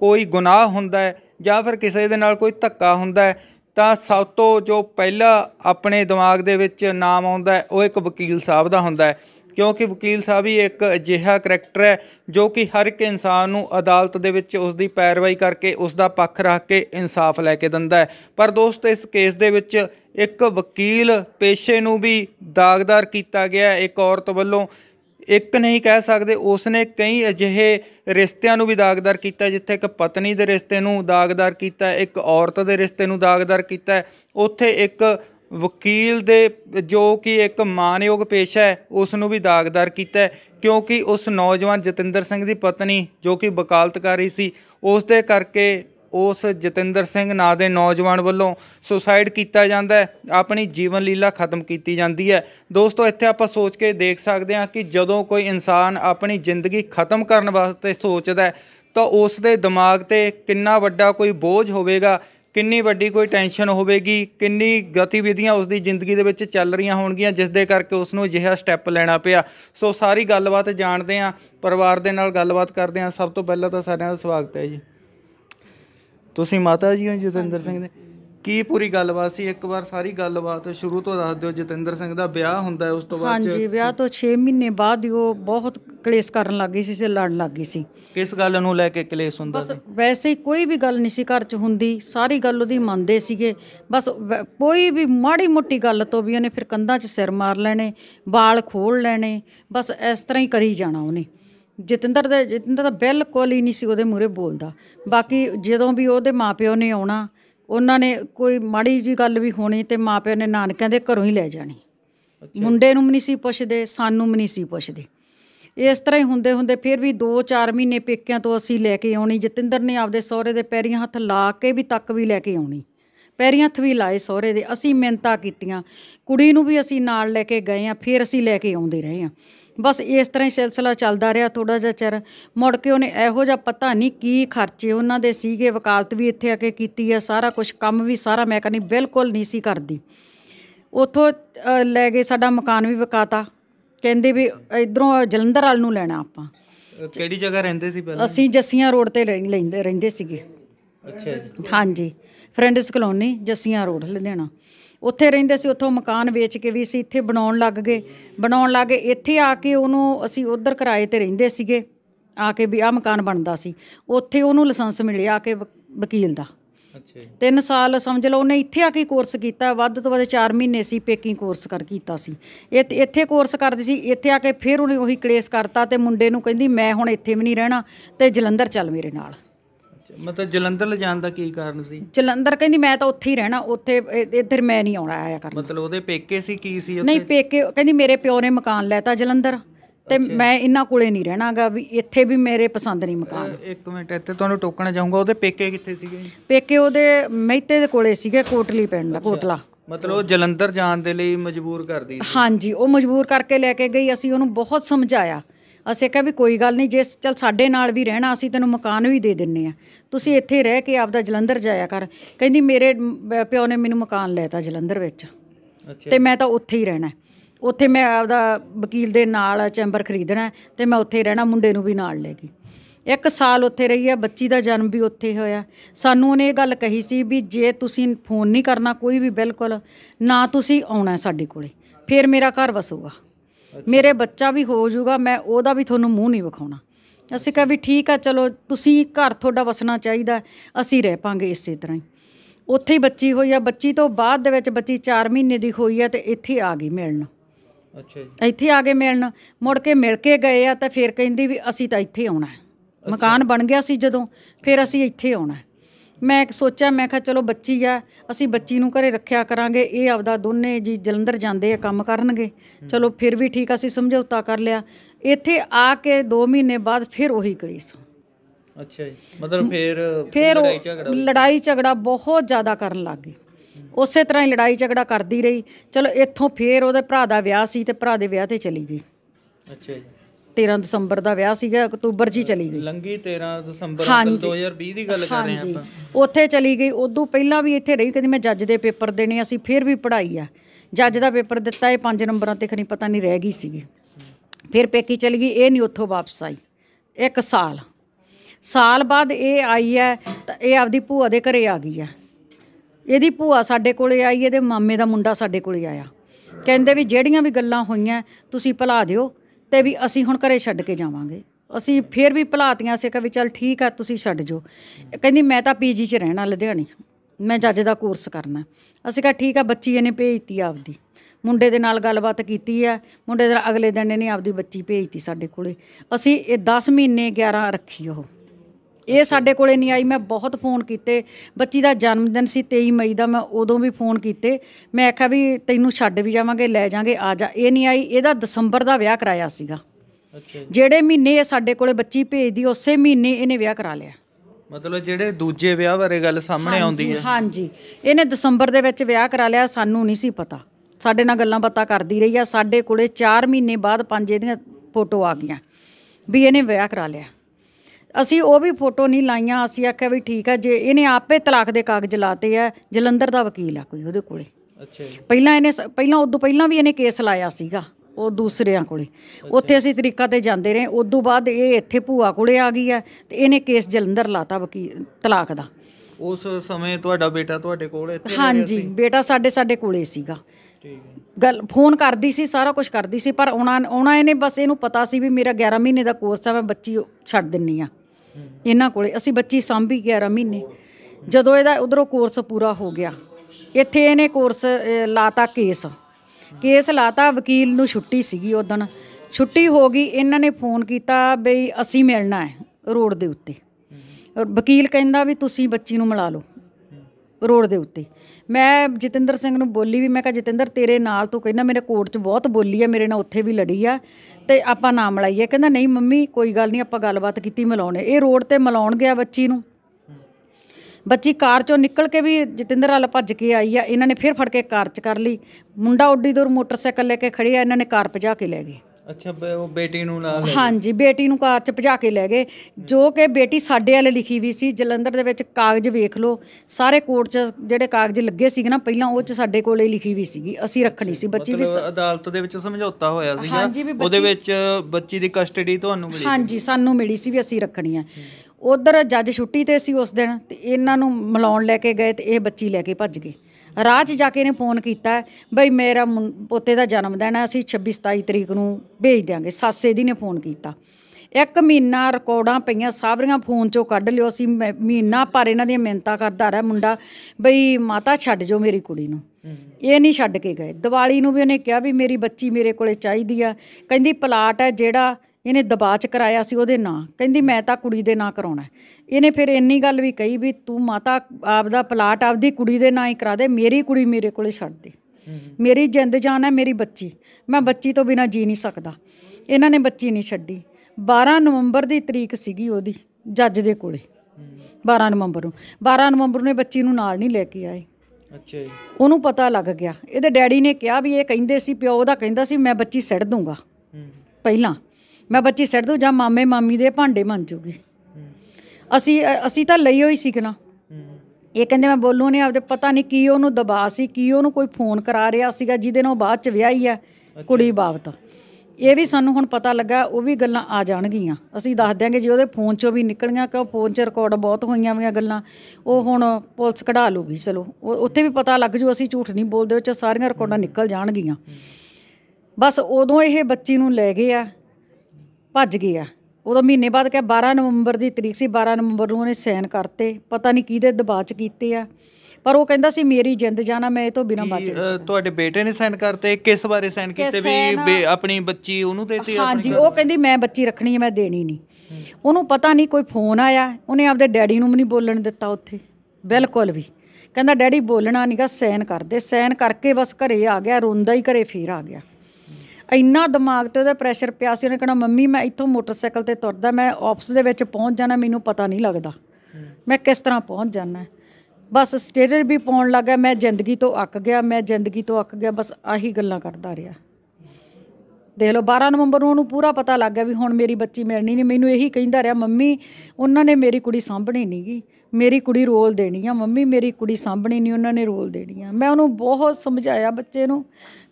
ਕੋਈ ਗੁਨਾਹ ਹੁੰਦਾ ਹੈ ਜਾਂ ਫਿਰ ਕਿਸੇ ਦੇ ਨਾਲ ਕੋਈ ਧੱਕਾ ਹੁੰਦਾ ਹੈ ਤਾਂ ਸਭ ਤੋਂ ਜੋ ਪਹਿਲਾ ਆਪਣੇ ਦਿਮਾਗ ਦੇ ਵਿੱਚ ਨਾਮ ਆਉਂਦਾ ਉਹ ਇੱਕ ਵਕੀਲ ਸਾਹਿਬ ਦਾ ਹੁੰਦਾ ਹੈ ਕਿਉਂਕਿ ਵਕੀਲ ਸਾਹਿਬ ਹੀ ਇੱਕ ਅਜਿਹਾ ਕਰੈਕਟਰ ਹੈ ਜੋ ਕਿ ਹਰ ਇੱਕ ਇਨਸਾਨ ਨੂੰ ਅਦਾਲਤ ਦੇ ਵਿੱਚ ਉਸ ਦੀ ਪੈਰਵਾਈ ਕਰਕੇ ਉਸ ਦਾ ਪੱਖ ਰੱਖ ਕੇ ਇਨਸਾਫ ਲੈ ਕੇ ਦਿੰਦਾ ਹੈ ਪਰ ਦੋਸਤ ਇਸ ਕੇਸ ਦੇ ਵਿੱਚ ਇੱਕ ਵਕੀਲ ਪੇਸ਼ੇ ਨੂੰ ਵੀ ਦਾਗਦਾਰ ਕੀਤਾ ਗਿਆ ਇੱਕ ਔਰਤ ਵੱਲੋਂ ਇੱਕ ਨਹੀਂ ਕਹਿ ਸਕਦੇ ਉਸ ਨੇ ਕਈ ਅਜਿਹੇ ਰਿਸ਼ਤਿਆਂ ਨੂੰ ਵੀ ਦਾਗਦਾਰ ਕੀਤਾ ਜਿੱਥੇ ਇੱਕ ਪਤਨੀ ਦੇ ਰਿਸ਼ਤੇ ਨੂੰ ਦਾਗਦਾਰ ਕੀਤਾ ਇੱਕ ਔਰਤ ਦੇ ਰਿਸ਼ਤੇ ਨੂੰ ਦਾਗਦਾਰ ਕੀਤਾ ਉੱਥੇ ਇੱਕ ਵਕੀਲ ਦੇ ਜੋ ਕਿ ਇੱਕ ਮਾਨਯੋਗ ਪੇਸ਼ਾ ਹੈ ਉਸ ਨੂੰ ਵੀ ਦਾਗਦਾਰ ਕੀਤਾ ਕਿਉਂਕਿ ਉਸ ਨੌਜਵਾਨ ਜਤਿੰਦਰ ਸਿੰਘ ਦੀ ਪਤਨੀ ਜੋ ਕਿ ਵਕਾਲਤ ਕਰ ਰਹੀ ਸੀ ਉਸ ਦੇ ਕਰਕੇ ਉਸ ਜਤਿੰਦਰ ਸਿੰਘ ਨਾਂ ਦੇ ਨੌਜਵਾਨ ਵੱਲੋਂ ਸੁਸਾਈਡ ਕੀਤਾ ਜਾਂਦਾ ਹੈ ਆਪਣੀ ਜੀਵਨ ਲੀਲਾ ਖਤਮ ਕੀਤੀ ਜਾਂਦੀ ਹੈ ਦੋਸਤੋ ਇੱਥੇ ਆਪਾਂ ਸੋਚ ਕੇ ਦੇਖ ਸਕਦੇ ਹਾਂ ਕਿ ਜਦੋਂ ਕੋਈ ਇਨਸਾਨ ਆਪਣੀ ਜ਼ਿੰਦਗੀ ਖਤਮ ਕਰਨ ਵਾਸਤੇ ਸੋਚਦਾ ਹੈ ਤਾਂ ਉਸ ਦੇ ਦਿਮਾਗ ਤੇ ਕਿੰਨਾ ਵੱਡਾ ਕੋਈ ਬੋਝ ਹੋਵੇਗਾ ਕਿੰਨੀ ਵੱਡੀ ਕੋਈ ਟੈਨਸ਼ਨ ਹੋਵੇਗੀ ਕਿੰਨੀ ਗਤੀਵਿਧੀਆਂ ਉਸ ਦੀ ਜ਼ਿੰਦਗੀ ਦੇ ਵਿੱਚ ਚੱਲ ਰਹੀਆਂ ਹੋਣਗੀਆਂ ਜਿਸ ਦੇ ਕਰਕੇ ਉਸ ਨੂੰ ਅਜਿਹਾ ਸਟੈਪ ਲੈਣਾ ਪਿਆ ਸੋ ਸਾਰੀ ਗੱਲਬਾਤ ਜਾਣਦੇ ਆ ਪਰਿਵਾਰ ਦੇ ਨਾਲ ਗੱਲਬਾਤ ਕਰਦੇ ਆ ਸਭ ਤੋਂ ਪਹਿਲਾਂ ਤਾਂ ਸਾਰਿਆਂ ਦਾ ਸਵਾਗਤ ਹੈ ਜੀ ਤੁਸੀਂ ਮਾਤਾ ਜੀ ਹੋ ਜਤਿੰਦਰ ਸਿੰਘ ਦੇ ਕੀ ਪੂਰੀ ਗੱਲਬਾਤ ਸੀ ਇੱਕ ਵਾਰ ਸਾਰੀ ਗੱਲਬਾਤ ਸ਼ੁਰੂ ਤੋਂ ਦੱਸ ਦਿਓ ਜਤਿੰਦਰ ਸਿੰਘ ਦਾ ਵਿਆਹ ਹੁੰਦਾ ਉਸ ਤੋਂ ਬਾਅਦ ਹਾਂਜੀ ਵਿਆਹ ਤੋਂ 6 ਮਹੀਨੇ ਬਾਅਦ ਹੀ ਉਹ ਬਹੁਤ ਕਲੇਸ਼ ਕਰਨ ਲੱਗ ਗਈ ਸੀ ਤੇ ਲੜਨ ਲੱਗ ਗਈ ਸੀ ਕਿਸ ਗੱਲ ਨੂੰ ਲੈ ਕੇ ਕਲੇਸ਼ ਹੁੰਦਾ ਸੀ ਬਸ ਵੈਸੇ ਹੀ ਕੋਈ ਵੀ ਗੱਲ ਨਹੀਂ ਸੀ ਘਰ 'ਚ ਹੁੰਦੀ ਸਾਰੀ ਗੱਲ ਉਹਦੀ ਮੰਨਦੇ ਸੀਗੇ ਬਸ ਕੋਈ ਵੀ ਮਾੜੀ ਮੋਟੀ ਗੱਲ ਤੋਂ ਵੀ ਉਹਨੇ ਫਿਰ ਕੰਧਾਂ 'ਚ ਸਿਰ ਮਾਰ ਲੈਣੇ ਵਾਲ ਖੋਲ ਲੈਣੇ ਬਸ ਇਸ ਤਰ੍ਹਾਂ ਹੀ ਕਰੀ ਜਾਣਾ ਉਹਨੇ ਜਤਿੰਦਰ ਦੇ ਜਤਿੰਦਰ ਤਾਂ ਬਿਲਕੁਲ ਹੀ ਨਹੀਂ ਸੀ ਉਹਦੇ ਮੂਹਰੇ ਬੋਲਦਾ ਬਾਕੀ ਜਦੋਂ ਵੀ ਉਹਦੇ ਮਾਪਿਓ ਨੇ ਆਉਣਾ ਉਹਨਾਂ ਨੇ ਕੋਈ ਮਾੜੀ ਜੀ ਗੱਲ ਵੀ ਹੋਣੀ ਤੇ ਮਾਪਿਆਂ ਨੇ ਨਾਨਕਿਆਂ ਦੇ ਘਰੋਂ ਹੀ ਲੈ ਜਾਣੀ ਮੁੰਡੇ ਨੂੰ ਵੀ ਨਹੀਂ ਸੀ ਪੁੱਛਦੇ ਸਾਨੂੰ ਵੀ ਨਹੀਂ ਸੀ ਪੁੱਛਦੇ ਇਸ ਤਰ੍ਹਾਂ ਹੀ ਹੁੰਦੇ ਹੁੰਦੇ ਫਿਰ ਵੀ 2-4 ਮਹੀਨੇ ਪੇਕਿਆਂ ਤੋਂ ਅਸੀਂ ਲੈ ਕੇ ਆਉਣੀ ਜਤਿੰਦਰ ਨੇ ਆਪਦੇ ਸਹੁਰੇ ਦੇ ਪੈਰੀਂ ਹੱਥ ਲਾ ਕੇ ਵੀ ਤੱਕ ਵੀ ਲੈ ਕੇ ਆਉਣੀ ਪੈਰੀਂ ਹੱਥ ਵੀ ਲਾਏ ਸਹੁਰੇ ਦੇ ਅਸੀਂ ਮਿੰਤਾ ਕੀਤੀਆਂ ਕੁੜੀ ਨੂੰ ਵੀ ਅਸੀਂ ਨਾਲ ਲੈ ਕੇ ਗਏ ਆ ਫਿਰ ਅਸੀਂ ਲੈ ਕੇ ਆਉਂਦੇ ਰਹੇ ਆ ਬਸ ਇਸ ਤਰ੍ਹਾਂ ਹੀ ਸਿਲਸਿਲਾ ਚੱਲਦਾ ਰਿਹਾ ਥੋੜਾ ਜਿਹਾ ਚਿਰ ਮੁੜ ਕੇ ਉਹਨੇ ਇਹੋ ਜਿਹਾ ਪਤਾ ਨਹੀਂ ਕੀ ਖਰਚੇ ਉਹਨਾਂ ਦੇ ਸੀਗੇ ਵਕਾਲਤ ਵੀ ਇੱਥੇ ਆ ਕੇ ਕੀਤੀ ਆ ਸਾਰਾ ਕੁਝ ਕੰਮ ਵੀ ਸਾਰਾ ਮੈਂ ਕਹਿੰਨੀ ਬਿਲਕੁਲ ਨਹੀਂ ਸੀ ਕਰਦੀ ਉਥੋਂ ਲੈ ਗਏ ਸਾਡਾ ਮਕਾਨ ਵੀ ਵਿਕਾਤਾ ਕਹਿੰਦੇ ਵੀ ਇਧਰੋਂ ਜਲੰਧਰ ਵਾਲ ਨੂੰ ਲੈਣਾ ਆਪਾਂ ਕਿਹੜੀ ਜਗ੍ਹਾ ਰਹਿੰਦੇ ਸੀ ਪਹਿਲਾਂ ਅਸੀਂ ਜੱਸੀਆਂ ਰੋਡ ਤੇ ਲੈਂਦੇ ਰਹਿੰਦੇ ਸੀਗੇ ਅੱਛਾ ਜੀ ਹਾਂਜੀ friends colony Jassian road Ludhiana ਉੱਥੇ ਰਹਿੰਦੇ ਸੀ ਉੱਥੋਂ ਮਕਾਨ ਵੇਚ ਕੇ ਵੀ ਸੀ ਇੱਥੇ ਬਣਾਉਣ ਲੱਗ ਗਏ ਬਣਾਉਣ ਲੱਗ ਗਏ ਇੱਥੇ ਆ ਕੇ ਉਹਨੂੰ ਅਸੀਂ ਉਧਰ ਕਿਰਾਏ ਤੇ ਰਹਿੰਦੇ ਸੀਗੇ ਆ ਕੇ ਵੀ ਆ ਮਕਾਨ ਬਣਦਾ ਸੀ ਉੱਥੇ ਉਹਨੂੰ ਲਾਇਸੈਂਸ ਮਿਲਿਆ ਆ ਕੇ ਵਕੀਲ ਦਾ ਅੱਛਾ 3 ਸਾਲ ਸਮਝ ਲਓ ਉਹਨੇ ਇੱਥੇ ਆ ਕੇ ਕੋਰਸ ਕੀਤਾ ਵੱਧ ਤੋਂ ਵੱਧ 4 ਮਹੀਨੇ ਸੀ ਪੇਕਿੰਗ ਕੋਰਸ ਕਰ ਕੀਤਾ ਸੀ ਇਹ ਇੱਥੇ ਕੋਰਸ ਕਰਦੀ ਸੀ ਇੱਥੇ ਆ ਕੇ ਫਿਰ ਉਹਨੇ ਉਹੀ ਕਲੇਸ਼ ਕਰਤਾ ਤੇ ਮੁੰਡੇ ਨੂੰ ਕਹਿੰਦੀ ਮੈਂ ਹੁਣ ਇੱਥੇ ਵੀ ਨਹੀਂ ਰਹਿਣਾ ਤੇ ਜਲੰਧਰ ਚੱਲ ਮੇਰੇ ਨਾਲ ਮਤਲਬ ਜਲੰਧਰ ਜਾਣ ਦਾ ਕੀ ਕਾਰਨ ਸੀ ਜਲੰਧਰ ਕਹਿੰਦੀ ਮੈਂ ਤਾਂ ਉੱਥੇ ਹੀ ਰਹਿਣਾ ਉੱਥੇ ਇੱਧਰ ਮੈਂ ਨਹੀਂ ਆਉਣਾ ਆਇਆ ਕਰਨਾ ਮਤਲਬ ਉਹਦੇ ਪੇਕੇ ਸੀ ਕੀ ਸੀ ਨਹੀਂ ਪੇਕੇ ਕਹਿੰਦੀ ਮੇਰੇ ਪਿਓ ਨੇ ਮਕਾਨ ਲੈਤਾ ਜਲੰਧਰ ਤੇ ਮੈਂ ਇਹਨਾਂ ਕੋਲੇ ਨਹੀਂ ਰਹਿਣਾਗਾ ਵੀ ਇੱਥੇ ਵੀ ਮੇਰੇ ਪਸੰਦ ਨਹੀਂ ਮਕਾਨ ਇੱਕ ਮਿੰਟ ਇੱਥੇ ਤੁਹਾਨੂੰ ਟੋਕਣਾ ਚਾਹੂੰਗਾ ਉਹਦੇ ਪੇਕੇ ਕਿੱਥੇ ਸੀਗੇ ਪੇਕੇ ਉਹਦੇ ਮਹਿਤੇ ਦੇ ਕੋਲੇ ਸੀਗੇ ਕੋਟਲੀ ਪਿੰਡ ਦਾ ਕੋਟਲਾ ਮਤਲਬ ਉਹ ਜਲੰਧਰ ਜਾਣ ਦੇ ਲਈ ਮਜਬੂਰ ਕਰਦੀ ਹਾਂਜੀ ਉਹ ਮਜਬੂਰ ਕਰਕੇ ਲੈ ਕੇ ਗਈ ਅਸੀਂ ਉਹਨੂੰ ਬਹੁਤ ਸਮਝਾਇਆ ਅਸੀਂ ਕਿਹਾ ਵੀ ਕੋਈ ਗੱਲ ਨਹੀਂ ਜੇ ਚਲ ਸਾਡੇ ਨਾਲ ਵੀ ਰਹਿਣਾ ਅਸੀਂ ਤੈਨੂੰ ਮਕਾਨ ਵੀ ਦੇ ਦਿੰਨੇ ਆ ਤੁਸੀਂ ਇੱਥੇ ਰਹਿ ਕੇ ਆਪਦਾ ਜਲੰਧਰ ਜਾਇਆ ਕਰ ਕਹਿੰਦੀ ਮੇਰੇ ਪਿਓ ਨੇ ਮੈਨੂੰ ਮਕਾਨ ਲੈਤਾ ਜਲੰਧਰ ਵਿੱਚ ਤੇ ਮੈਂ ਤਾਂ ਉੱਥੇ ਹੀ ਰਹਿਣਾ ਉੱਥੇ ਮੈਂ ਆਪਦਾ ਵਕੀਲ ਦੇ ਨਾਲ ਚੈਂਬਰ ਖਰੀਦਣਾ ਤੇ ਮੈਂ ਉੱਥੇ ਰਹਿਣਾ ਮੁੰਡੇ ਨੂੰ ਵੀ ਨਾਲ ਲੈ ਗਈ ਇੱਕ ਸਾਲ ਉੱਥੇ ਰਹੀ ਆ ਬੱਚੀ ਦਾ ਜਨਮ ਵੀ ਉੱਥੇ ਹੋਇਆ ਸਾਨੂੰ ਉਹਨੇ ਇਹ ਗੱਲ ਕਹੀ ਸੀ ਵੀ ਜੇ ਤੁਸੀਂ ਫੋਨ ਨਹੀਂ ਕਰਨਾ ਕੋਈ ਵੀ ਬਿਲਕੁਲ ਨਾ ਤੁਸੀਂ ਆਉਣਾ ਸਾਡੇ ਕੋਲੇ ਫਿਰ ਮੇਰਾ ਘਰ ਵਸੂਗਾ ਮੇਰੇ ਬੱਚਾ ਵੀ ਹੋ ਜਾਊਗਾ ਮੈਂ ਉਹਦਾ ਵੀ ਤੁਹਾਨੂੰ ਮੂੰਹ ਨਹੀਂ ਵਿਖਾਉਣਾ ਅਸੀਂ ਕਹਾਂ ਵੀ ਠੀਕ ਆ ਚਲੋ ਤੁਸੀਂ ਘਰ ਤੁਹਾਡਾ ਵਸਣਾ ਚਾਹੀਦਾ ਅਸੀਂ ਰਹਿ ਪਾਂਗੇ ਇਸੇ ਤਰ੍ਹਾਂ ਹੀ ਉੱਥੇ ਹੀ ਬੱਚੀ ਹੋਈ ਆ ਬੱਚੀ ਤੋਂ ਬਾਅਦ ਦੇ ਵਿੱਚ ਬੱਚੀ 4 ਮਹੀਨੇ ਦੀ ਹੋਈ ਆ ਤੇ ਇੱਥੇ ਆ ਗਈ ਮਿਲਣ ਅੱਛਾ ਜੀ ਇੱਥੇ ਆ ਕੇ ਮਿਲਣ ਮੁੜ ਕੇ ਮਿਲ ਕੇ ਗਏ ਆ ਤਾਂ ਫਿਰ ਕਹਿੰਦੀ ਵੀ ਅਸੀਂ ਤਾਂ ਇੱਥੇ ਆਉਣਾ ਮਕਾਨ ਬਣ ਗਿਆ ਸੀ ਜਦੋਂ ਫਿਰ ਅਸੀਂ ਇੱਥੇ ਆਉਣਾ ਮੈਂ ਸੋਚਿਆ ਮੈਂ ਕਿਹਾ ਚਲੋ ਬੱਚੀ ਆ ਅਸੀਂ ਬੱਚੀ ਨੂੰ ਘਰੇ ਰੱਖਿਆ ਕਰਾਂਗੇ ਇਹ ਆਪਦਾ ਦੋਨੇ ਜੀ ਜਲੰਧਰ ਜਾਂਦੇ ਆ ਕੰਮ ਕਰਨਗੇ ਚਲੋ ਫਿਰ ਵੀ ਠੀਕ ਅਸੀਂ ਸਮਝੌਤਾ ਕਰ ਲਿਆ ਇੱਥੇ ਆ ਕੇ 2 ਮਹੀਨੇ ਬਾਅਦ ਫਿਰ ਉਹੀ ਕਲੇਸ਼ ਅੱਛਾ ਜੀ ਮਤਲਬ ਫਿਰ ਫਿਰ ਲੜਾਈ ਝਗੜਾ ਬਹੁਤ ਜ਼ਿਆਦਾ ਕਰਨ ਲੱਗ ਗਈ ਉਸੇ ਤਰ੍ਹਾਂ ਹੀ ਲੜਾਈ ਝਗੜਾ ਕਰਦੀ ਰਹੀ ਚਲੋ ਇੱਥੋਂ ਫਿਰ ਉਹਦੇ ਭਰਾ ਦਾ ਵਿਆਹ ਸੀ ਤੇ ਭਰਾ ਦੇ ਵਿਆਹ ਤੇ ਚਲੀ ਗਈ ਅੱਛਾ ਜੀ 13 ਦਸੰਬਰ ਦਾ ਵਿਆਹ ਸੀਗਾ ਅਕਤੂਬਰ ਜੀ ਚਲੀ ਗਈ ਲੰਗੀ 13 ਦਸੰਬਰ 2020 ਦੀ ਗੱਲ ਕਰ ਰਹੇ ਹਾਂ ਆਪਾਂ ਉੱਥੇ ਚਲੀ ਗਈ ਉਦੋਂ ਪਹਿਲਾਂ ਵੀ ਇੱਥੇ ਰਹੀ ਕਹਿੰਦੀ ਮੈਂ ਜੱਜ ਦੇ ਪੇਪਰ ਦੇਣੇ ਅਸੀਂ ਫੇਰ ਵੀ ਪੜ੍ਹਾਈ ਆ ਜੱਜ ਦਾ ਪੇਪਰ ਦਿੱਤਾ ਇਹ 5 ਨੰਬਰਾਂ ਤੇ ਖਣੀ ਪਤਾ ਨਹੀਂ ਰਹਿ ਗਈ ਸੀਗੀ ਫੇਰ ਪੇਕੀ ਚਲੀ ਗਈ ਇਹ ਨਹੀਂ ਉੱਥੋਂ ਵਾਪਸ ਆਈ ਇੱਕ ਸਾਲ ਸਾਲ ਬਾਅਦ ਇਹ ਆਈ ਹੈ ਤਾਂ ਇਹ ਆਪਦੀ ਭੂਆ ਦੇ ਘਰੇ ਆ ਗਈ ਹੈ ਇਹਦੀ ਭੂਆ ਸਾਡੇ ਕੋਲੇ ਆਈ ਇਹਦੇ ਮਾਮੇ ਦਾ ਮੁੰਡਾ ਸਾਡੇ ਕੋਲੇ ਆਇਆ ਕਹਿੰਦੇ ਵੀ ਜਿਹੜੀਆਂ ਵੀ ਗੱਲਾਂ ਹੋਈਆਂ ਤੁਸੀਂ ਭੁਲਾ ਦਿਓ ਤੇ ਵੀ ਅਸੀਂ ਹੁਣ ਘਰੇ ਛੱਡ ਕੇ ਜਾਵਾਂਗੇ ਅਸੀਂ ਫੇਰ ਵੀ ਭਲਾਤੀਆਂ ਸੇ ਕਿ ਵੀ ਚੱਲ ਠੀਕ ਆ ਤੁਸੀਂ ਛੱਡ ਜੋ ਕਹਿੰਦੀ ਮੈਂ ਤਾਂ ਪੀਜੀ 'ਚ ਰਹਿਣਾ ਲੁਧਿਆਣੇ ਮੈਂ ਜੱਜ ਦਾ ਕੋਰਸ ਕਰਨਾ ਅਸੀਂ ਕਿਹਾ ਠੀਕ ਆ ਬੱਚੀ ਇਹਨੇ ਭੇਜਤੀ ਆਪਦੀ ਮੁੰਡੇ ਦੇ ਨਾਲ ਗੱਲਬਾਤ ਕੀਤੀ ਆ ਮੁੰਡੇ ਦਾ ਅਗਲੇ ਦਿਨ ਇਹਨੇ ਆਪਦੀ ਬੱਚੀ ਭੇਜਤੀ ਸਾਡੇ ਕੋਲੇ ਅਸੀਂ ਇਹ 10 ਮਹੀਨੇ 11 ਰੱਖੀ ਉਹ ਇਹ ਸਾਡੇ ਕੋਲੇ ਨਹੀਂ ਆਈ ਮੈਂ ਬਹੁਤ ਫੋਨ ਕੀਤੇ ਬੱਚੀ ਦਾ ਜਨਮ ਦਿਨ ਸੀ 23 ਮਈ ਦਾ ਮੈਂ ਉਦੋਂ ਵੀ ਫੋਨ ਕੀਤੇ ਮੈਂ ਆਖਿਆ ਵੀ ਤੈਨੂੰ ਛੱਡ ਵੀ ਜਾਵਾਂਗੇ ਲੈ ਜਾਾਂਗੇ ਆ ਜਾ ਇਹ ਨਹੀਂ ਆਈ ਇਹਦਾ ਦਸੰਬਰ ਦਾ ਵਿਆਹ ਕਰਾਇਆ ਸੀਗਾ ਅੱਛਾ ਜਿਹੜੇ ਮਹੀਨੇ ਇਹ ਸਾਡੇ ਕੋਲੇ ਬੱਚੀ ਭੇਜਦੀ ਉਸੇ ਮਹੀਨੇ ਇਹਨੇ ਵਿਆਹ ਕਰਾ ਲਿਆ ਮਤਲਬ ਜਿਹੜੇ ਦੂਜੇ ਵਿਆਹ ਬਾਰੇ ਗੱਲ ਸਾਹਮਣੇ ਆਉਂਦੀ ਹੈ ਹਾਂਜੀ ਇਹਨੇ ਦਸੰਬਰ ਦੇ ਵਿੱਚ ਵਿਆਹ ਕਰਾ ਲਿਆ ਸਾਨੂੰ ਨਹੀਂ ਸੀ ਪਤਾ ਸਾਡੇ ਨਾਲ ਗੱਲਾਂ ਬਾਤਾਂ ਕਰਦੀ ਰਹੀ ਆ ਸਾਡੇ ਕੋਲੇ 4 ਮਹੀਨੇ ਬਾਅਦ ਪੰਜ ਇਹਦੀਆਂ ਫੋਟੋ ਆ ਗਈਆਂ ਵੀ ਇਹਨੇ ਵਿਆਹ ਕਰਾ ਲਿਆ ਅਸੀਂ ਉਹ ਵੀ ਫੋਟੋ ਨਹੀਂ ਲਾਈਆਂ ਅਸੀਂ ਆਖਿਆ ਵੀ ਠੀਕ ਆ ਜੇ ਇਹਨੇ ਆਪੇ ਤਲਾਕ ਦੇ ਕਾਗਜ਼ ਲਾਤੇ ਆ ਜਲੰਧਰ ਦਾ ਵਕੀਲ ਆ ਕੋਈ ਉਹਦੇ ਕੋਲੇ ਅੱਛਾ ਪਹਿਲਾਂ ਇਹਨੇ ਪਹਿਲਾਂ ਉਦੋਂ ਪਹਿਲਾਂ ਵੀ ਇਹਨੇ ਕੇਸ ਲਾਇਆ ਸੀਗਾ ਉਹ ਦੂਸਰਿਆਂ ਕੋਲੇ ਉੱਥੇ ਅਸੀਂ ਤਰੀਕਾ ਤੇ ਜਾਂਦੇ ਰਹੇ ਉਦੋਂ ਬਾਅਦ ਇਹ ਇੱਥੇ ਭੂਆ ਕੋਲੇ ਆ ਗਈ ਆ ਤੇ ਇਹਨੇ ਕੇਸ ਜਲੰਧਰ ਲਾਤਾ ਵਕੀਲ ਤਲਾਕ ਦਾ ਉਸ ਸਮੇਂ ਤੁਹਾਡਾ ਬੇਟਾ ਤੁਹਾਡੇ ਕੋਲ ਇੱਥੇ ਹਾਂਜੀ ਬੇਟਾ ਸਾਡੇ ਸਾਡੇ ਕੋਲੇ ਸੀਗਾ ਠੀਕ ਹੈ ਗੱਲ ਫੋਨ ਕਰਦੀ ਸੀ ਸਾਰਾ ਕੁਝ ਕਰਦੀ ਸੀ ਪਰ ਉਹਨਾਂ ਉਹਨਾਂ ਇਹਨੇ ਬਸ ਇਹਨੂੰ ਪਤਾ ਸੀ ਵੀ ਮੇਰਾ 11 ਮਹੀਨੇ ਦਾ ਕੋਰਸ ਆ ਮੈਂ ਬੱਚੀ ਛੱਡ ਦਿੰਨੀ ਆ ਇਹਨਾਂ ਕੋਲੇ ਅਸੀਂ ਬੱਚੀ ਸਾਂਭੀ 11 ਮਹੀਨੇ ਜਦੋਂ ਇਹਦਾ ਉਧਰੋਂ ਕੋਰਸ ਪੂਰਾ ਹੋ ਗਿਆ ਇੱਥੇ ਇਹਨੇ ਕੋਰਸ ਲਾਤਾ ਕੇਸ ਕੇਸ ਲਾਤਾ ਵਕੀਲ ਨੂੰ ਛੁੱਟੀ ਸੀਗੀ ਉਦੋਂ ਛੁੱਟੀ ਹੋ ਗਈ ਇਹਨਾਂ ਨੇ ਫੋਨ ਕੀਤਾ ਬਈ ਅਸੀਂ ਮਿਲਣਾ ਹੈ ਰੋਡ ਦੇ ਉੱਤੇ ਵਕੀਲ ਕਹਿੰਦਾ ਵੀ ਤੁਸੀਂ ਬੱਚੀ ਨੂੰ ਮਿਲਾ ਲਓ ਰੋਡ ਦੇ ਉੱਤੇ ਮੈਂ ਜਤਿੰਦਰ ਸਿੰਘ ਨੂੰ ਬੋਲੀ ਵੀ ਮੈਂ ਕਿਹਾ ਜਤਿੰਦਰ ਤੇਰੇ ਨਾਲ ਤੂੰ ਕਹਿੰਦਾ ਮੇਰੇ ਕੋਰਟ 'ਚ ਬਹੁਤ ਬੋਲੀ ਆ ਮੇਰੇ ਨਾਲ ਉੱਥੇ ਵੀ ਲੜੀ ਆ ਤੇ ਆਪਾਂ ਨਾ ਲਾਈਏ ਕਹਿੰਦਾ ਨਹੀਂ ਮੰਮੀ ਕੋਈ ਗੱਲ ਨਹੀਂ ਆਪਾਂ ਗੱਲਬਾਤ ਕੀਤੀ ਮਿਲਾਉਣੇ ਇਹ ਰੋਡ ਤੇ ਮਿਲਾਉਣ ਗਿਆ ਬੱਚੀ ਨੂੰ ਬੱਚੀ ਕਾਰ ਚੋਂ ਨਿਕਲ ਕੇ ਵੀ ਜਤਿੰਦਰ ਵਾਲ ਭੱਜ ਕੇ ਆਈ ਆ ਇਹਨਾਂ ਨੇ ਫਿਰ ਫੜ ਕੇ ਕਾਰ 'ਚ ਕਰ ਲਈ ਮੁੰਡਾ ਉੱਡੀ ਦੂਰ ਮੋਟਰਸਾਈਕਲ ਲੈ ਕੇ ਖੜਿਆ ਇਹਨਾਂ ਨੇ ਕਾਰ ਭਜਾ ਕੇ ਲੈ ਗਏ ਅੱਛਾ ਬ- ਉਹ ਬੇਟੀ ਨੂੰ ਨਾਲ ਹਾਂਜੀ ਬੇਟੀ ਨੂੰ ਕਾਰ 'ਚ ਭਜਾ ਕੇ ਲੈ ਗਏ ਜੋ ਕਿ ਬੇਟੀ ਸਾਡੇ ਵਾਲੇ ਲਿਖੀ ਵੀ ਸੀ ਜਲੰਧਰ ਦੇ ਵਿੱਚ ਕਾਗਜ਼ ਵੇਖ ਲਓ ਸਾਰੇ ਕੋਰਟ 'ਚ ਜਿਹੜੇ ਕਾਗਜ਼ ਲੱਗੇ ਸੀਗੇ ਨਾ ਪਹਿਲਾਂ ਉਹ 'ਚ ਸਾਡੇ ਕੋਲੇ ਲਿਖੀ ਵੀ ਸੀਗੀ ਅਸੀਂ ਰੱਖਣੀ ਸੀ ਬੱਚੀ ਵੀ ਅਦਾਲਤ ਦੇ ਵਿੱਚ ਸਮਝੌਤਾ ਹੋਇਆ ਸੀਗਾ ਉਹਦੇ ਵਿੱਚ ਬੱਚੀ ਦੀ ਕਸਟਡੀ ਤੁਹਾਨੂੰ ਮਿਲੀ ਹਾਂਜੀ ਸਾਨੂੰ ਮਿਲੀ ਸੀ ਵੀ ਅਸੀਂ ਰੱਖਣੀ ਆ ਉਧਰ ਜੱਜ ਛੁੱਟੀ ਤੇ ਸੀ ਉਸ ਦਿਨ ਤੇ ਇਹਨਾਂ ਨੂੰ ਮਿਲਾਉਣ ਲੈ ਕੇ ਗਏ ਤੇ ਇਹ ਬੱਚੀ ਲੈ ਕੇ ਭੱਜ ਗਏ ਰਾਹ 'ਚ ਜਾ ਕੇ ਇਹਨੇ ਫੋਨ ਕੀਤਾ ਬਈ ਮੇਰਾ ਪੋਤੇ ਦਾ ਜਨਮ ਦਿਨ ਹੈ ਅਸੀਂ 26 27 ਤਰੀਕ ਨੂੰ ਭੇਜ ਦਿਆਂਗੇ ਸਾਸੇ ਦੀ ਨੇ ਫੋਨ ਕੀਤਾ ਇੱਕ ਮਹੀਨਾ ਰਿਕਾਰਡਾਂ ਪਈਆਂ ਸਾਰੀਆਂ ਫੋਨ ਚੋਂ ਕੱਢ ਲਿਓ ਅਸੀਂ ਮਹੀਨਾ ਪਰ ਇਹਨਾਂ ਦੀਆਂ ਮਿੰਤਾ ਕਰਦਾ ਰਹਾ ਮੁੰਡਾ ਬਈ ਮਾਤਾ ਛੱਡ ਜੋ ਮੇਰੀ ਕੁੜੀ ਨੂੰ ਇਹ ਨਹੀਂ ਛੱਡ ਕੇ ਗਏ ਦੀਵਾਲੀ ਨੂੰ ਵੀ ਉਹਨੇ ਕਿਹਾ ਵੀ ਮੇਰੀ ਬੱਚੀ ਮੇਰੇ ਕੋਲੇ ਚਾਹੀਦੀ ਆ ਕਹਿੰਦੀ ਪਲਾਟ ਹੈ ਜਿਹੜਾ ਇਹਨੇ ਦਬਾਚ ਚ ਕਰਾਇਆ ਸੀ ਉਹਦੇ ਨਾਂ ਕਹਿੰਦੀ ਮੈਂ ਤਾਂ ਕੁੜੀ ਦੇ ਨਾਂ ਕਰਾਉਣਾ ਇਹਨੇ ਫਿਰ ਇੰਨੀ ਗੱਲ ਵੀ ਕਹੀ ਵੀ ਤੂੰ ਮਾਤਾ ਆਪਦਾ ਪਲਾਟ ਆਪਦੀ ਕੁੜੀ ਦੇ ਨਾਂ ਹੀ ਕਰਾ ਦੇ ਮੇਰੀ ਕੁੜੀ ਮੇਰੇ ਕੋਲੇ ਛੱਡ ਦੇ ਮੇਰੀ ਜਿੰਦ ਜਾਨ ਹੈ ਮੇਰੀ ਬੱਚੀ ਮੈਂ ਬੱਚੀ ਤੋਂ ਬਿਨਾ ਜੀ ਨਹੀਂ ਸਕਦਾ ਇਹਨਾਂ ਨੇ ਬੱਚੀ ਨਹੀਂ ਛੱਡੀ 12 ਨਵੰਬਰ ਦੀ ਤਰੀਕ ਸੀਗੀ ਉਹਦੀ ਜੱਜ ਦੇ ਕੋਲੇ 12 ਨਵੰਬਰ ਨੂੰ 12 ਨਵੰਬਰ ਨੂੰ ਬੱਚੀ ਨੂੰ ਨਾਲ ਨਹੀਂ ਲੈ ਕੇ ਆਏ ਅੱਛਾ ਜੀ ਉਹਨੂੰ ਪਤਾ ਲੱਗ ਗਿਆ ਇਹਦੇ ਡੈਡੀ ਨੇ ਕਿਹਾ ਵੀ ਇਹ ਕਹਿੰਦੇ ਸੀ ਪਿਓ ਉਹਦਾ ਕਹਿੰਦਾ ਸੀ ਮੈਂ ਬੱਚੀ ਸੜ ਦੂੰਗਾ ਪਹਿਲਾਂ ਮੈਂ ਬੱਚੀ ਸਿੱਟ ਦੂ ਜਾਂ ਮਾਮੇ ਮਾਮੀ ਦੇ ਭਾਂਡੇ ਮੰਨ ਜੂਗੀ ਅਸੀਂ ਅਸੀਂ ਤਾਂ ਲਈ ਹੋਈ ਸੀ ਕਿਨਾ ਇਹ ਕਹਿੰਦੇ ਮੈਂ ਬੋਲੂ ਨੇ ਆਪਦੇ ਪਤਾ ਨਹੀਂ ਕੀ ਉਹਨੂੰ ਦਬਾ ਸੀ ਕੀ ਉਹਨੂੰ ਕੋਈ ਫੋਨ ਕਰਾ ਰਿਹਾ ਸੀਗਾ ਜਿਹਦੇ ਨਾਲ ਬਾਅਦ ਚ ਵਿਆਹੀ ਆ ਕੁੜੀ ਬਾਬਤ ਇਹ ਵੀ ਸਾਨੂੰ ਹੁਣ ਪਤਾ ਲੱਗਾ ਉਹ ਵੀ ਗੱਲਾਂ ਆ ਜਾਣਗੀਆਂ ਅਸੀਂ ਦੱਸ ਦਿਆਂਗੇ ਜੇ ਉਹਦੇ ਫੋਨ 'ਚੋਂ ਵੀ ਨਿਕਲੀਆਂ ਕਿ ਫੋਨ 'ਚ ਰਿਕਾਰਡ ਬਹੁਤ ਹੋਈਆਂ ਵੀਆਂ ਗੱਲਾਂ ਉਹ ਹੁਣ ਪੁਲਿਸ ਕਢਾ ਲੂਗੀ ਚਲੋ ਉੱਥੇ ਵੀ ਪਤਾ ਲੱਗ ਜੂ ਅਸੀਂ ਝੂਠ ਨਹੀਂ ਬੋਲਦੇ ਉਹ 'ਚ ਸਾਰੀਆਂ ਰਿਕਾਰਡਾਂ ਨਿਕਲ ਜਾਣਗੀਆਂ ਬਸ ਉਦੋਂ ਇਹ ਬੱਚੀ ਨੂੰ ਲੈ ਗਏ ਆ ਭੱਜ ਗਿਆ ਉਦੋਂ ਮਹੀਨੇ ਬਾਅਦ ਕਿਹਾ 12 ਨਵੰਬਰ ਦੀ ਤਰੀਕ ਸੀ 12 ਨਵੰਬਰ ਨੂੰ ਉਹਨੇ ਸਾਈਨ ਕਰਤੇ ਪਤਾ ਨਹੀਂ ਕਿਹਦੇ ਦਬਾਅ ਚ ਕੀਤੇ ਆ ਪਰ ਉਹ ਕਹਿੰਦਾ ਸੀ ਮੇਰੀ ਜਿੰਦ ਜਾਣਾ ਮੈਂ ਇਹ ਤੋਂ ਬਿਨਾ ਬਚ ਨਹੀਂ ਤੁਹਾਡੇ ਬੇਟੇ ਨੇ ਸਾਈਨ ਕਰਤੇ ਕਿਸ ਬਾਰੇ ਸਾਈਨ ਕੀਤੇ ਵੀ ਆਪਣੀ ਬੱਚੀ ਉਹਨੂੰ ਦੇਤੀ ਹਾਂਜੀ ਉਹ ਕਹਿੰਦੀ ਮੈਂ ਬੱਚੀ ਰੱਖਣੀ ਹੈ ਮੈਂ ਦੇਣੀ ਨਹੀਂ ਉਹਨੂੰ ਪਤਾ ਨਹੀਂ ਕੋਈ ਫੋਨ ਆਇਆ ਉਹਨੇ ਆਪਦੇ ਡੈਡੀ ਨੂੰ ਵੀ ਨਹੀਂ ਬੋਲਣ ਦਿੱਤਾ ਉੱਥੇ ਬਿਲਕੁਲ ਵੀ ਕਹਿੰਦਾ ਡੈਡੀ ਬੋਲਣਾ ਨਹੀਂਗਾ ਸਾਈਨ ਕਰਦੇ ਸਾਈਨ ਕਰਕੇ ਬਸ ਘਰੇ ਆ ਗਿਆ ਰੋਂਦਾ ਹੀ ਘਰੇ ਫੇਰ ਆ ਗਿਆ ਇੰਨਾ ਦਿਮਾਗ ਤੇ ਉਹਦਾ ਪ੍ਰੈਸ਼ਰ ਪਿਆ ਸੀ ਉਹਨੇ ਕਿਹਾ ਮੰਮੀ ਮੈਂ ਇੱਥੋਂ ਮੋਟਰਸਾਈਕਲ ਤੇ ਤੁਰਦਾ ਮੈਂ ਆਫਿਸ ਦੇ ਵਿੱਚ ਪਹੁੰਚ ਜਾਣਾ ਮੈਨੂੰ ਪਤਾ ਨਹੀਂ ਲੱਗਦਾ ਮੈਂ ਕਿਸ ਤਰ੍ਹਾਂ ਪਹੁੰਚ ਜਾਣਾ ਬਸ ਸਟੇਰ ਵੀ ਪਾਉਣ ਲੱਗਾ ਮੈਂ ਜ਼ਿੰਦਗੀ ਤੋਂ ਅੱਕ ਗਿਆ ਮੈਂ ਜ਼ਿੰਦਗੀ ਤੋਂ ਅੱਕ ਗਿਆ ਬਸ ਆਹੀ ਗੱਲਾਂ ਕਰਦਾ ਰਿਹਾ ਦੇਖ ਲਓ 12 ਨਵੰਬਰ ਨੂੰ ਉਹਨੂੰ ਪੂਰਾ ਪਤਾ ਲੱਗ ਗਿਆ ਵੀ ਹੁਣ ਮੇਰੀ ਬੱਚੀ ਮਿਲਣੀ ਨਹੀਂ ਮੈਨੂੰ ਇਹੀ ਕਹਿੰਦਾ ਰਿਹਾ ਮੰਮੀ ਉਹਨਾਂ ਨੇ ਮੇਰੀ ਕੁੜੀ ਸਾਂਭਣੀ ਨਹੀਂਗੀ ਮੇਰੀ ਕੁੜੀ ਰੋਲ ਦੇਣੀ ਆ ਮੰਮੀ ਮੇਰੀ ਕੁੜੀ ਸਾਂਭਣੀ ਨਹੀਂ ਉਹਨਾਂ ਨੇ ਰੋਲ ਦੇਣੀ ਆ ਮੈਂ ਉਹਨੂੰ ਬਹੁਤ ਸਮਝਾਇਆ ਬੱਚੇ ਨੂੰ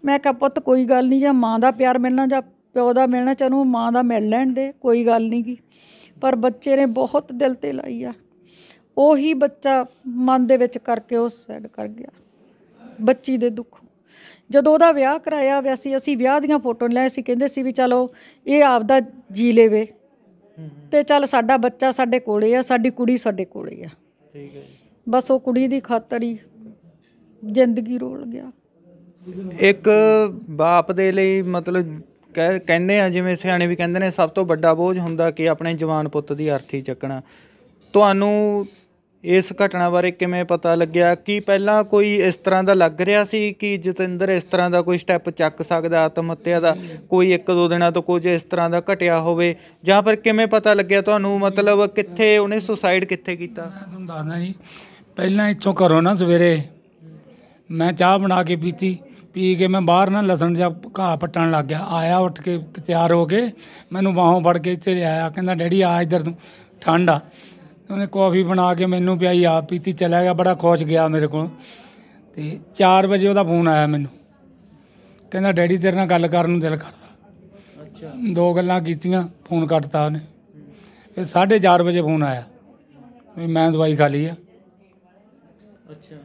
ਮੈਂ ਕਿਹਾ ਪੁੱਤ ਕੋਈ ਗੱਲ ਨਹੀਂ ਜਾਂ ਮਾਂ ਦਾ ਪਿਆਰ ਮਿਲਣਾ ਜਾਂ ਪਿਓ ਦਾ ਮਿਲਣਾ ਨੂੰ ਮਾਂ ਦਾ ਮਿਲ ਲੈਣ ਦੇ ਕੋਈ ਗੱਲ ਨਹੀਂ ਗੀ ਪਰ ਬੱਚੇ ਨੇ ਬਹੁਤ ਦਿਲ ਤੇ ਲਾਈ ਆ ਉਹੀ ਬੱਚਾ ਮਨ ਦੇ ਵਿੱਚ ਕਰਕੇ ਉਹ ਸੈਡ ਕਰ ਗਿਆ ਬੱਚੀ ਦੇ ਦੁੱਖ ਜਦੋਂ ਉਹਦਾ ਵਿਆਹ ਕਰਾਇਆ ਵੈਸੀ ਅਸੀਂ ਵਿਆਹ ਦੀਆਂ ਫੋਟੋ ਲੈ ਅਸੀਂ ਕਹਿੰਦੇ ਸੀ ਵੀ ਚਲੋ ਇਹ ਆਪਦਾ ਜੀ ਲੇਵੇ ਤੇ ਚੱਲ ਸਾਡਾ ਬੱਚਾ ਸਾਡੇ ਕੋਲੇ ਆ ਸਾਡੀ ਕੁੜੀ ਸਾਡੇ ਕੋਲੇ ਆ ਠੀਕ ਹੈ ਬਸ ਉਹ ਕੁੜੀ ਦੀ ਖਾਤਰ ਹੀ ਜ਼ਿੰਦਗੀ ਰੋਲ ਗਿਆ ਇੱਕ ਬਾਪ ਦੇ ਲਈ ਮਤਲਬ ਕਹਿੰਦੇ ਆ ਜਿਵੇਂ ਸਿਆਣੇ ਵੀ ਕਹਿੰਦੇ ਨੇ ਸਭ ਤੋਂ ਵੱਡਾ ਬੋਝ ਹੁੰਦਾ ਕਿ ਆਪਣੇ ਜਵਾਨ ਪੁੱਤ ਦੀ ਅਰਥੀ ਚੱਕਣਾ ਤੁਹਾਨੂੰ ਇਸ ਘਟਨਾ ਬਾਰੇ ਕਿਵੇਂ ਪਤਾ ਲੱਗਿਆ ਕਿ ਪਹਿਲਾਂ ਕੋਈ ਇਸ ਤਰ੍ਹਾਂ ਦਾ ਲੱਗ ਰਿਹਾ ਸੀ ਕਿ ਜਤਿੰਦਰ ਇਸ ਤਰ੍ਹਾਂ ਦਾ ਕੋਈ ਸਟੈਪ ਚੱਕ ਸਕਦਾ ਆਤਮ ਹੱਤਿਆ ਦਾ ਕੋਈ ਇੱਕ ਦੋ ਦਿਨਾਂ ਤੋਂ ਕੁਝ ਇਸ ਤਰ੍ਹਾਂ ਦਾ ਘਟਿਆ ਹੋਵੇ ਜਾਂ ਫਿਰ ਕਿਵੇਂ ਪਤਾ ਲੱਗਿਆ ਤੁਹਾਨੂੰ ਮਤਲਬ ਕਿੱਥੇ ਉਹਨੇ ਸੁਸਾਈਡ ਕਿੱਥੇ ਕੀਤਾ ਤੁਹਾਨੂੰ ਦੱਸਦਾ ਜੀ ਪਹਿਲਾਂ ਇੱਥੋਂ ਘਰੋਂ ਨਾ ਸਵੇਰੇ ਮੈਂ ਚਾਹ ਬਣਾ ਕੇ ਪੀਤੀ ਪੀ ਕੇ ਮੈਂ ਬਾਹਰ ਨਾ ਲਸਣ ਜਾਂ ਘਾਹ ਪੱਟਣ ਲੱਗ ਗਿਆ ਆਇਆ ਉੱਠ ਕੇ ਤਿਆਰ ਹੋ ਕੇ ਮੈਨੂੰ ਬਾਹੋਂ ਫੜ ਕੇ ਇੱਥੇ ਲਿਆਇਆ ਕਹਿੰਦਾ ਡੈਡੀ ਆ ਇੱਧਰ ਤੂੰ ਠੰਡ ਆ ਉਹਨੇ ਕਾਫੀ ਬਣਾ ਕੇ ਮੈਨੂੰ ਪਿਆਈ ਆਪ ਪੀਤੀ ਚਲਾ ਗਿਆ ਬੜਾ ਖੁਸ਼ ਗਿਆ ਮੇਰੇ ਕੋਲ ਤੇ 4 ਵਜੇ ਉਹਦਾ ਫੋਨ ਆਇਆ ਮੈਨੂੰ ਕਹਿੰਦਾ ਡੈਡੀ ਤੇਰੇ ਨਾਲ ਗੱਲ ਕਰਨ ਨੂੰ ਦਿਲ ਕਰਦਾ ਅੱਛਾ ਦੋ ਗੱਲਾਂ ਕੀਤੀਆਂ ਫੋਨ ਕੱਟਤਾ ਉਹਨੇ ਫਿਰ 4:30 ਵਜੇ ਫੋਨ ਆਇਆ ਵੀ ਮੈਂ ਦਵਾਈ ਖਾ ਲਈ ਆ ਅੱਛਾ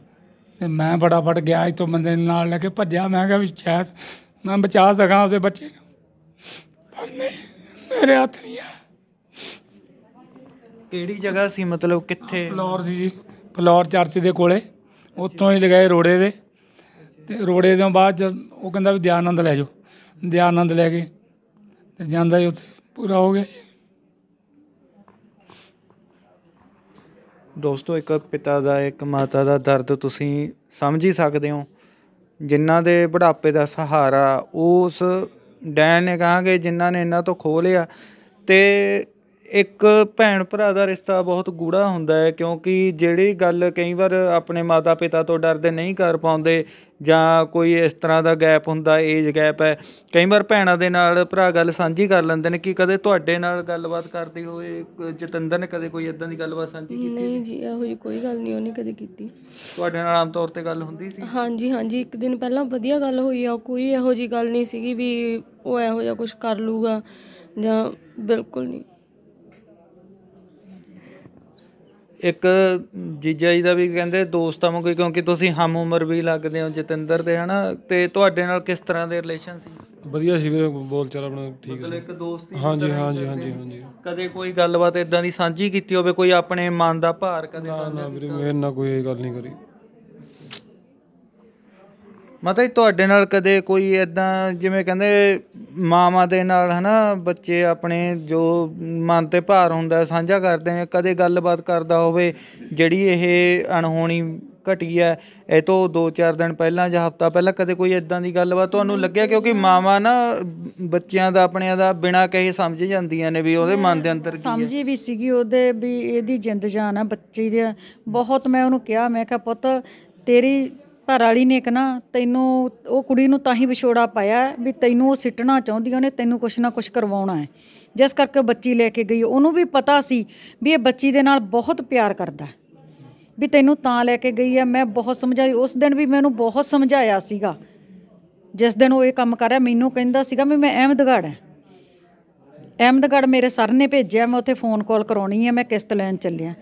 ਤੇ ਮੈਂ ਫਟ ਗਿਆ ਇਸ ਤੋਂ ਬੰਦੇ ਨਾਲ ਲੈ ਕੇ ਭੱਜਿਆ ਮੈਂ ਕਿਹਾ ਵੀ ਸ਼ਾਇਦ ਮੈਂ ਬਚਾ ਸਕਾਂ ਉਸੇ ਬੱਚੇ ਨੂੰ ਪਰ ਨਹੀਂ ਮੇਰੇ ਹੱਥ ਨਹੀਂ ਆ ਕਿਹੜੀ ਜਗ੍ਹਾ ਸੀ ਮਤਲਬ ਕਿੱਥੇ ਫਲੋਰ ਸੀ ਜੀ ਫਲੋਰ ਚਰਚ ਦੇ ਕੋਲੇ ਉੱਥੋਂ ਹੀ ਲਗਾਏ ਰੋੜੇ ਦੇ ਤੇ ਰੋੜੇ ਤੋਂ ਬਾਅਦ ਉਹ ਕਹਿੰਦਾ ਵੀ ਦਿਆਨੰਦ ਲੈ ਜਾਓ ਦਿਆਨੰਦ ਲੈ ਕੇ ਤੇ ਜਾਂਦਾ ਹੀ ਉੱਥੇ ਪੂਰਾ ਹੋ ਗਿਆ ਦੋਸਤੋ ਇੱਕ ਪਿਤਾ ਦਾ ਇੱਕ ਮਾਤਾ ਦਾ ਦਰਦ ਤੁਸੀਂ ਸਮਝ ਹੀ ਸਕਦੇ ਹੋ ਜਿਨ੍ਹਾਂ ਦੇ ਬੁਢਾਪੇ ਦਾ ਸਹਾਰਾ ਉਸ ਡੈਨ ਨੇ ਕਹਾਂਗੇ ਜਿਨ੍ਹਾਂ ਨੇ ਇਹਨਾਂ ਤੋਂ ਖੋਹ ਲਿਆ ਤੇ ਇੱਕ ਭੈਣ ਭਰਾ ਦਾ ਰਿਸ਼ਤਾ ਬਹੁਤ ਗੂੜਾ ਹੁੰਦਾ ਹੈ ਕਿਉਂਕਿ ਜਿਹੜੀ ਗੱਲ ਕਈ ਵਾਰ ਆਪਣੇ ਮਾਤਾ ਪਿਤਾ ਤੋਂ ਡਰਦੇ ਨਹੀਂ ਕਰ ਪਾਉਂਦੇ ਜਾਂ ਕੋਈ ਇਸ ਤਰ੍ਹਾਂ ਦਾ ਗੈਪ ਹੁੰਦਾ ਏਜ ਗੈਪ ਹੈ ਕਈ ਵਾਰ ਭੈਣਾਂ ਦੇ ਨਾਲ ਭਰਾ ਗੱਲ ਸਾਂਝੀ ਕਰ ਲੈਂਦੇ ਨੇ ਕਿ ਕਦੇ ਤੁਹਾਡੇ ਨਾਲ ਗੱਲਬਾਤ ਕਰਦੇ ਹੋਏ ਜਤਿੰਦਰ ਨੇ ਕਦੇ ਕੋਈ ਇਦਾਂ ਦੀ ਗੱਲਬਾਤ ਸਾਂਝੀ ਕੀਤੀ ਨਹੀਂ ਜੀ ਇਹੋ ਜੀ ਕੋਈ ਗੱਲ ਨਹੀਂ ਉਹਨੇ ਕਦੇ ਕੀਤੀ ਤੁਹਾਡੇ ਨਾਲ ਆਮ ਤੌਰ ਤੇ ਗੱਲ ਹੁੰਦੀ ਸੀ ਹਾਂਜੀ ਹਾਂਜੀ ਇੱਕ ਦਿਨ ਪਹਿਲਾਂ ਵਧੀਆ ਗੱਲ ਹੋਈ ਆ ਕੋਈ ਇਹੋ ਜੀ ਗੱਲ ਨਹੀਂ ਸੀਗੀ ਵੀ ਉਹ ਇਹੋ ਜਿਹਾ ਕੁਝ ਕਰ ਲੂਗਾ ਜਾਂ ਬਿਲਕੁਲ ਨਹੀਂ ਇੱਕ ਜੀਜਾ ਜੀ ਦਾ ਵੀ ਕਹਿੰਦੇ ਦੋਸਤਾਂ ਵਾਂਗੂ ਕਿਉਂਕਿ ਤੁਸੀਂ ਹਮ ਉਮਰ ਵੀ ਲੱਗਦੇ ਹੋ ਜਤਿੰਦਰ ਦੇ ਹਨਾ ਤੇ ਤੁਹਾਡੇ ਨਾਲ ਕਿਸ ਤਰ੍ਹਾਂ ਦੇ ਰਿਲੇਸ਼ਨ ਸੀ ਵਧੀਆ ਸੀ ਵੀਰੇ ਚਾਲ ਆਪਣਾ ਠੀਕ ਸੀ ਮਤਲਬ ਇੱਕ ਦੋਸਤੀ ਹਾਂਜੀ ਹਾਂਜੀ ਹਾਂਜੀ ਹਾਂਜੀ ਕਦੇ ਕੋਈ ਗੱਲਬਾਤ ਇਦਾਂ ਦੀ ਸਾਂਝੀ ਕੀਤੀ ਹੋਵੇ ਕੋਈ ਆਪਣੇ ਮਨ ਦਾ ਭਾਰ ਕਦੇ ਨਾ ਨਾ ਵੀਰੇ ਮੇਰੇ ਨਾਲ ਕੋਈ ਇਹ ਗੱਲ ਨਹੀਂ ਕਰੀ ਮਤਲਬ ਤੁਹਾਡੇ ਨਾਲ ਕਦੇ ਕੋਈ ਐਦਾਂ ਜਿਵੇਂ ਕਹਿੰਦੇ ਮਾਮਾ ਦੇ ਨਾਲ ਹਨਾ ਬੱਚੇ ਆਪਣੇ ਜੋ ਮਨ ਤੇ ਭਾਰ ਹੁੰਦਾ ਸਾਂਝਾ ਕਰਦੇ ਨੇ ਕਦੇ ਗੱਲਬਾਤ ਕਰਦਾ ਹੋਵੇ ਜਿਹੜੀ ਇਹ ਅਣਹੋਣੀ ਘਟੀ ਹੈ ਇਹ ਤੋਂ 2-4 ਦਿਨ ਪਹਿਲਾਂ ਜਾਂ ਹਫਤਾ ਪਹਿਲਾਂ ਕਦੇ ਕੋਈ ਐਦਾਂ ਦੀ ਗੱਲਬਾਤ ਤੁਹਾਨੂੰ ਲੱਗਿਆ ਕਿਉਂਕਿ ਮਾਮਾ ਨਾ ਬੱਚਿਆਂ ਦਾ ਆਪਣੇ ਦਾ ਬਿਨਾ ਕਹੇ ਸਮਝ ਜਾਂਦੀਆਂ ਨੇ ਵੀ ਉਹਦੇ ਮਨ ਦੇ ਅੰਦਰ ਕੀ ਹੈ ਸਮਝੀ ਵੀ ਸੀਗੀ ਉਹਦੇ ਵੀ ਇਹਦੀ ਜਿੰਦ ਜਾਨ ਆ ਬੱਚੇ ਦੀ ਬਹੁਤ ਮੈਂ ਉਹਨੂੰ ਕਿਹਾ ਮੈਂ ਕਿਹਾ ਪੁੱਤ ਤੇਰੀ ਘਰ ਵਾਲੀ ਨੇ ਇੱਕ ਨਾ ਤੈਨੂੰ ਉਹ ਕੁੜੀ ਨੂੰ ਤਾਂ ਹੀ ਵਿਛੋੜਾ ਪਾਇਆ ਵੀ ਤੈਨੂੰ ਉਹ ਸਿੱਟਣਾ ਚਾਹੁੰਦੀ ਉਹਨੇ ਤੈਨੂੰ ਕੁਛ ਨਾ ਕੁਛ ਕਰਵਾਉਣਾ ਹੈ ਜਿਸ ਕਰਕੇ ਬੱਚੀ ਲੈ ਕੇ ਗਈ ਉਹਨੂੰ ਵੀ ਪਤਾ ਸੀ ਵੀ ਇਹ ਬੱਚੀ ਦੇ ਨਾਲ ਬਹੁਤ ਪਿਆਰ ਕਰਦਾ ਵੀ ਤੈਨੂੰ ਤਾਂ ਲੈ ਕੇ ਗਈ ਆ ਮੈਂ ਬਹੁਤ ਸਮਝਾਈ ਉਸ ਦਿਨ ਵੀ ਮੈਨੂੰ ਬਹੁਤ ਸਮਝਾਇਆ ਸੀਗਾ ਜਿਸ ਦਿਨ ਉਹ ਇਹ ਕੰਮ ਕਰ ਰਿਹਾ ਮੈਨੂੰ ਕਹਿੰਦਾ ਸੀਗਾ ਵੀ ਮੈਂ ਅਹਿਮਦਗੜ੍ਹ ਹੈ ਅਹਿਮਦਗੜ ਮੇਰੇ ਸਰ ਨੇ ਭੇਜਿਆ ਮੈਂ ਉੱਥੇ ਫੋਨ ਕਾਲ ਕਰਾਉਣੀ ਹੈ ਮੈਂ ਕਿਸ਼ਤ ਲੈਣ ਚੱਲਿਆ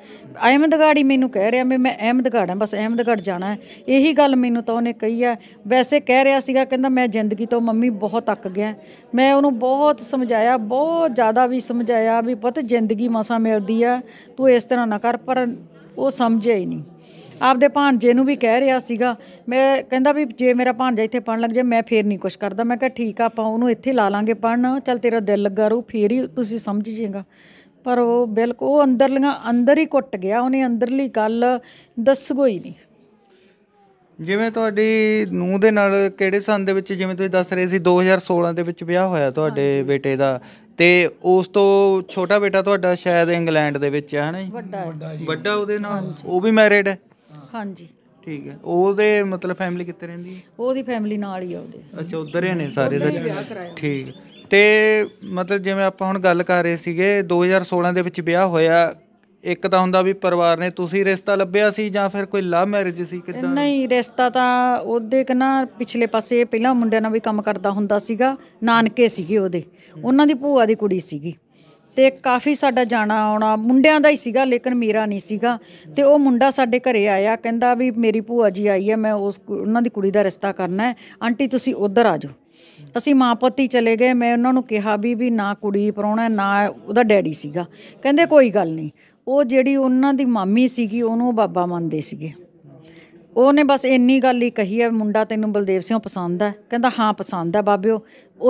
ਅਹਿਮਦਗੜ ਹੀ ਮੈਨੂੰ ਕਹਿ ਰਿਹਾ ਮੈਂ ਅਹਿਮਦਗੜ ਆ ਬਸ ਅਹਿਮਦਗੜ ਜਾਣਾ ਹੈ ਇਹੀ ਗੱਲ ਮੈਨੂੰ ਤਾਂ ਉਹਨੇ ਕਹੀ ਆ ਵੈਸੇ ਕਹਿ ਰਿਹਾ ਸੀਗਾ ਕਹਿੰਦਾ ਮੈਂ ਜ਼ਿੰਦਗੀ ਤੋਂ ਮੰਮੀ ਬਹੁਤ ਅੱਕ ਗਿਆ ਮੈਂ ਉਹਨੂੰ ਬਹੁਤ ਸਮਝਾਇਆ ਬਹੁਤ ਜ਼ਿਆਦਾ ਵੀ ਸਮਝਾਇਆ ਵੀ ਪੁੱਤ ਜ਼ਿੰਦਗੀ ਮਸਾ ਮਿਲਦੀ ਆ ਤੂੰ ਇਸ ਤਰ੍ਹਾਂ ਨਾ ਕਰ ਪਰ ਉਹ ਸਮਝਿਆ ਹੀ ਨਹੀਂ ਆਪਦੇ ਭਾਂਜੇ ਨੂੰ ਵੀ ਕਹਿ ਰਿਹਾ ਸੀਗਾ ਮੈਂ ਕਹਿੰਦਾ ਵੀ ਜੇ ਮੇਰਾ ਭਾਂਜਾ ਇੱਥੇ ਪੜਨ ਲੱਗ ਜਾ ਮੈਂ ਫੇਰ ਨਹੀਂ ਕੁਝ ਕਰਦਾ ਮੈਂ ਕਿਹਾ ਠੀਕ ਆ ਆਪਾਂ ਉਹਨੂੰ ਇੱਥੇ ਲਾ ਲਾਂਗੇ ਪੜਨ ਚੱਲ ਤੇਰਾ ਦਿਲ ਲੱਗਾ ਰੂ ਫੇਰ ਹੀ ਤੁਸੀਂ ਸਮਝ ਜੇਗਾ ਪਰ ਉਹ ਬਿਲਕੁਲ ਉਹ ਅੰਦਰਲੀਆਂ ਅੰਦਰ ਹੀ ਕੁੱਟ ਗਿਆ ਉਹਨੇ ਅੰਦਰਲੀ ਗੱਲ ਦੱਸਗੋ ਹੀ ਨਹੀਂ ਜਿਵੇਂ ਤੁਹਾਡੀ ਨੂੰਹ ਦੇ ਨਾਲ ਕਿਹੜੇ ਸਾਲ ਦੇ ਵਿੱਚ ਜਿਵੇਂ ਤੁਸੀਂ ਦੱਸ ਰਹੇ ਸੀ 2016 ਦੇ ਵਿੱਚ ਵਿਆਹ ਹੋਇਆ ਤੁਹਾਡੇ ਬੇਟੇ ਦਾ ਤੇ ਉਸ ਤੋਂ ਛੋਟਾ ਬੇਟਾ ਤੁਹਾਡਾ ਸ਼ਾਇਦ ਇੰਗਲੈਂਡ ਦੇ ਵਿੱਚ ਹੈ ਹਨਾ ਵੱਡਾ ਵੱਡਾ ਉਹਦੇ ਨਾਲ ਉਹ ਵੀ ਮੈਰਿਡ ਹੈ ਹਾਂਜੀ ਠੀਕ ਹੈ ਉਹਦੇ ਮਤਲਬ ਫੈਮਿਲੀ ਕਿੱਥੇ ਰਹਿੰਦੀ ਹੈ ਉਹਦੀ ਫੈਮਿਲੀ ਨਾਲ ਹੀ ਆ ਉਹਦੇ ਅੱਛਾ ਉਧਰ ਹੀ ਨੇ ਸਾਰੇ ਸਾਰੇ ਠੀਕ ਤੇ ਮਤਲਬ ਜਿਵੇਂ ਆਪਾਂ ਹੁਣ ਗੱਲ ਕਰ ਰਹੇ ਸੀਗੇ 2016 ਦੇ ਵਿੱਚ ਵਿਆਹ ਹੋਇਆ ਇੱਕ ਤਾਂ ਹੁੰਦਾ ਵੀ ਪਰਿਵਾਰ ਨੇ ਤੁਸੀਂ ਰਿਸ਼ਤਾ ਲੱਭਿਆ ਸੀ ਜਾਂ ਫਿਰ ਕੋਈ ਲਵ ਮੈਰਿਜ ਸੀ ਕਿਦਾਂ ਨਹੀਂ ਰਿਸ਼ਤਾ ਤਾਂ ਉਹਦੇ ਕਨਾ ਪਿਛਲੇ ਪਾਸੇ ਪਹਿਲਾਂ ਮੁੰਡਿਆਂ ਨਾਲ ਵੀ ਕੰਮ ਕਰਦਾ ਹੁੰਦਾ ਸੀਗਾ ਨਾਨਕੇ ਸੀਗੇ ਉਹਦੇ ਉਹਨਾਂ ਦੀ ਭੂਆ ਦੀ ਕੁੜੀ ਸੀਗੀ ਤੇ ਕਾਫੀ ਸਾਡਾ ਜਾਣਾ ਆਉਣਾ ਮੁੰਡਿਆਂ ਦਾ ਹੀ ਸੀਗਾ ਲੇਕਿਨ ਮੇਰਾ ਨਹੀਂ ਸੀਗਾ ਤੇ ਉਹ ਮੁੰਡਾ ਸਾਡੇ ਘਰੇ ਆਇਆ ਕਹਿੰਦਾ ਵੀ ਮੇਰੀ ਭੂਆ ਜੀ ਆਈ ਹੈ ਮੈਂ ਉਸ ਉਹਨਾਂ ਦੀ ਕੁੜੀ ਦਾ ਰਿਸ਼ਤਾ ਕਰਨਾ ਹੈ ਆਂਟੀ ਤੁਸੀਂ ਉਧਰ ਆ ਜਾਓ ਅਸੀਂ ਮਾਂ ਪਤੀ ਚਲੇ ਗਏ ਮੈਂ ਉਹਨਾਂ ਨੂੰ ਕਿਹਾ ਵੀ ਵੀ ਨਾ ਕੁੜੀ ਪਰੋਣਾ ਨਾ ਉਹਦਾ ਡੈਡੀ ਸੀਗਾ ਕਹਿੰਦੇ ਕੋਈ ਗੱਲ ਨਹੀਂ ਉਹ ਜਿਹੜੀ ਉਹਨਾਂ ਦੀ ਮਾਮੀ ਸੀਗੀ ਉਹਨੂੰ ਬਾਬਾ ਮੰਨਦੇ ਸੀਗੇ ਉਹਨੇ ਬਸ ਇੰਨੀ ਗੱਲ ਹੀ ਕਹੀ ਹੈ ਮੁੰਡਾ ਤੈਨੂੰ ਬਲਦੇਵ ਸਿੰਘ ਪਸੰਦ ਹੈ ਕਹਿੰਦਾ ਹਾਂ ਪਸੰਦ ਹੈ ਬਾਬਿਓ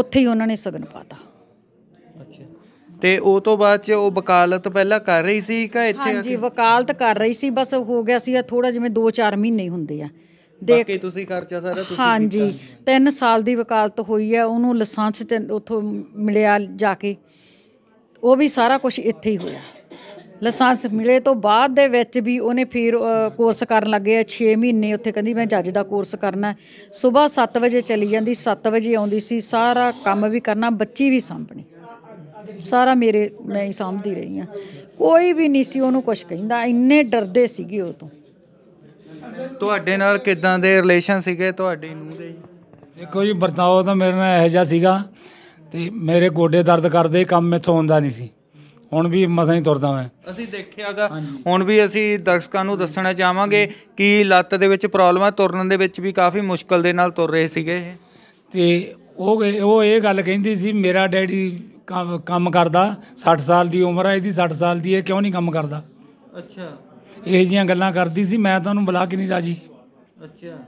ਉੱਥੇ ਹੀ ਉਹਨਾਂ ਨੇ ਸਗਨ ਪਾਤਾ ਅੱਛਾ ਤੇ ਉਹ ਤੋਂ ਬਾਅਦ ਚ ਉਹ ਵਕਾਲਤ ਪਹਿਲਾਂ ਕਰ ਰਹੀ ਸੀ ਕਿ ਇੱਥੇ ਹਾਂ ਹਾਂਜੀ ਵਕਾਲਤ ਕਰ ਰਹੀ ਸੀ ਬਸ ਹੋ ਗਿਆ ਸੀ ਥੋੜਾ ਜਿਵੇਂ 2-4 ਮਹੀਨੇ ਹੁੰਦੇ ਆ ਦੇਖ ਬਾਕੀ ਤੁਸੀਂ ਖਰਚਾ ਸਾਰਾ ਤੁਸੀਂ ਹਾਂਜੀ 3 ਸਾਲ ਦੀ ਵਕਾਲਤ ਹੋਈ ਹੈ ਉਹਨੂੰ ਲਾਇਸੈਂਸ ਉੱਥੋਂ ਮਿਲਿਆ ਜਾ ਕੇ ਉਹ ਵੀ ਸਾਰਾ ਕੁਝ ਇੱਥੇ ਹੀ ਹੋਇਆ ਲਾਇਸੈਂਸ ਮਿਲੇ ਤੋਂ ਬਾਅਦ ਦੇ ਵਿੱਚ ਵੀ ਉਹਨੇ ਫਿਰ ਕੋਰਸ ਕਰਨ ਲੱਗੇ ਆ 6 ਮਹੀਨੇ ਉੱਥੇ ਕਹਿੰਦੀ ਮੈਂ ਜੱਜ ਦਾ ਕੋਰਸ ਕਰਨਾ ਸਵੇਰ 7 ਵਜੇ ਚਲੀ ਜਾਂਦੀ 7 ਵਜੇ ਆਉਂਦੀ ਸੀ ਸਾਰਾ ਕੰਮ ਵੀ ਕਰਨਾ ਬੱਚੀ ਵੀ ਸੰਭਣੀ ਸਾਰਾ ਮੇਰੇ ਮੈਂ ਹੀ ਸਾਹਮਣੇ ਰਹੀ ਆ ਕੋਈ ਵੀ ਨਹੀਂ ਸੀ ਉਹਨੂੰ ਕੁਝ ਕਹਿੰਦਾ ਇੰਨੇ ਡਰਦੇ ਸੀਗੇ ਉਹ ਤੋਂ ਤੁਹਾਡੇ ਨਾਲ ਕਿਦਾਂ ਦੇ ਰਿਲੇਸ਼ਨ ਸੀਗੇ ਤੁਹਾਡੀ ਨੂੰ ਦੇ ਦੇਖੋ ਜੀ ਵਰਤਾਓ ਤਾਂ ਮੇਰੇ ਨਾਲ ਇਹੋ ਜਿਹਾ ਸੀਗਾ ਤੇ ਮੇਰੇ ਗੋਡੇ ਦਰਦ ਕਰਦੇ ਕੰਮ ਮੈਥੋਂ ਹੁੰਦਾ ਨਹੀਂ ਸੀ ਹੁਣ ਵੀ ਮਸਾਂ ਹੀ ਤੁਰਦਾ ਮੈਂ ਅਸੀਂ ਦੇਖਿਆਗਾ ਹੁਣ ਵੀ ਅਸੀਂ ਦਰਸ਼ਕਾਂ ਨੂੰ ਦੱਸਣਾ ਚਾਹਾਂਗੇ ਕਿ ਲੱਤ ਦੇ ਵਿੱਚ ਪ੍ਰੋਬਲਮ ਹੈ ਤੁਰਨ ਦੇ ਵਿੱਚ ਵੀ ਕਾਫੀ ਮੁਸ਼ਕਲ ਦੇ ਨਾਲ ਤੁਰ ਰਹੇ ਸੀਗੇ ਤੇ ਉਹ ਉਹ ਇਹ ਗੱਲ ਕਹਿੰਦੀ ਸੀ ਮੇਰਾ ਡੈਡੀ ਕੰਮ ਕਰਦਾ 60 ਸਾਲ ਦੀ ਉਮਰ ਹੈ ਇਹਦੀ 60 ਸਾਲ ਦੀ ਹੈ ਕਿਉਂ ਨਹੀਂ ਕੰਮ ਕਰਦਾ ਅੱਛਾ ਇਹ ਜੀਆਂ ਗੱਲਾਂ ਕਰਦੀ ਸੀ ਮੈਂ ਤੁਹਾਨੂੰ ਬੁਲਾ ਕੇ ਨਹੀਂ ਰਾਜੀ ਅੱਛਾ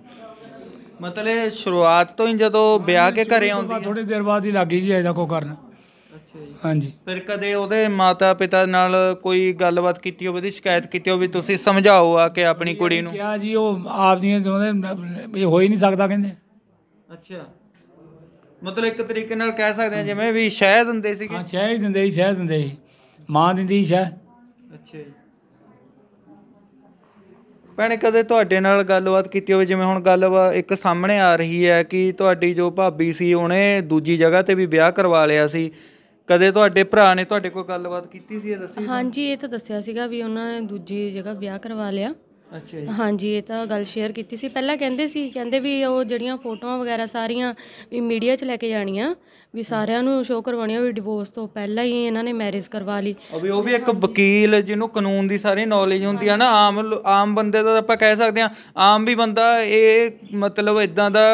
ਮਤਲਬ ਸ਼ੁਰੂਆਤ ਤੋਂ ਹੀ ਜਦੋਂ ਵਿਆਹ ਕੇ ਘਰੇ ਆਉਂਦੀ ਥੋੜੀ ਦੇਰ ਬਾਅਦ ਹੀ ਲੱਗੀ ਜੀ ਇਹਦਾ ਕੋ ਕਰਨ ਹਾਂਜੀ ਫਿਰ ਕਦੇ ਉਹਦੇ ਮਾਤਾ ਪਿਤਾ ਨਾਲ ਕੋਈ ਗੱਲਬਾਤ ਕੀਤੀ ਹੋਵੇ ਦੀ ਸ਼ਿਕਾਇਤ ਕੀਤੀ ਹੋਵੇ ਤੁਸੀਂ ਸਮਝਾਓ ਆ ਕਿ ਆਪਣੀ ਕੁੜੀ ਨੂੰ ਕਿਹਾ ਜੀ ਉਹ ਆਪਦੀਆਂ ਜਿਉਂਦੇ ਇਹ ਹੋ ਹੀ ਨਹੀਂ ਸਕਦਾ ਕਹਿੰਦੇ ਅੱਛਾ ਮਤਲਬ ਇੱਕ ਤਰੀਕੇ ਨਾਲ ਕਹਿ ਸਕਦੇ ਆ ਜਿਵੇਂ ਵੀ ਸ਼ਹਿਦ ਦਿੰਦੇ ਸੀਗੇ ਹਾਂ ਹੀ ਦਿੰਦੇ ਸੀ ਸ਼ਹਿਦ ਦਿੰਦੇ ਸੀ ਮਾਂ ਦਿੰਦੀ ਸੀ ਅੱਛਾ ਜੀ ਕਦੇ ਤੁਹਾਡੇ ਨਾਲ ਗੱਲਬਾਤ ਕੀਤੀ ਹੋਵੇ ਜਿਵੇਂ ਹੁਣ ਗੱਲ ਇੱਕ ਸਾਹਮਣੇ ਆ ਰਹੀ ਹੈ ਕਿ ਤੁਹਾਡੀ ਜੋ ਭਾਬੀ ਸੀ ਉਹਨੇ ਦੂਜੀ ਜਗ੍ਹਾ ਤੇ ਵੀ ਵਿਆਹ ਕਰਵਾ ਲਿਆ ਸੀ ਕਦੇ ਤੁਹਾਡੇ ਭਰਾ ਨੇ ਤੁਹਾਡੇ ਕੋਲ ਗੱਲਬਾਤ ਕੀਤੀ ਸੀ ਇਹ ਦੱਸੀ ਹਾਂਜੀ ਇਹ ਤਾਂ ਦੱਸਿਆ ਸੀਗਾ ਵੀ ਉਹਨਾਂ ਨੇ ਦੂਜੀ ਜਗ੍ਹਾ ਵਿਆਹ ਕਰਵਾ ਲਿਆ ਅੱਛਾ ਹਾਂਜੀ ਇਹ ਤਾਂ ਗੱਲ ਸ਼ੇਅਰ ਕੀਤੀ ਸੀ ਪਹਿਲਾਂ ਕਹਿੰਦੇ ਸੀ ਕਹਿੰਦੇ ਵੀ ਉਹ ਜਿਹੜੀਆਂ ਫੋਟੋਆਂ ਵਗੈਰਾ ਸਾਰੀਆਂ ਵੀ ਮੀਡੀਆ 'ਚ ਲੈ ਕੇ ਜਾਣੀਆਂ ਵੀ ਸਾਰਿਆਂ ਨੂੰ ਸ਼ੋਅ ਕਰਵਾਉਣੀਆਂ ਵੀ ਡਿਵੋਰਸ ਤੋਂ ਪਹਿਲਾਂ ਹੀ ਇਹਨਾਂ ਨੇ ਮੈਰਿਜ ਕਰਵਾ ਲਈ ਉਹ ਵੀ ਉਹ ਵੀ ਇੱਕ ਵਕੀਲ ਜਿਹਨੂੰ ਕਾਨੂੰਨ ਦੀ ਸਾਰੀ ਨੌਲੇਜ ਹੁੰਦੀ ਆ ਨਾ ਆਮ ਆਮ ਬੰਦੇ ਦਾ ਆਪਾਂ ਕਹਿ ਸਕਦੇ ਆ ਆਮ ਵੀ ਬੰਦਾ ਇਹ ਮਤਲਬ ਇਦਾਂ ਦਾ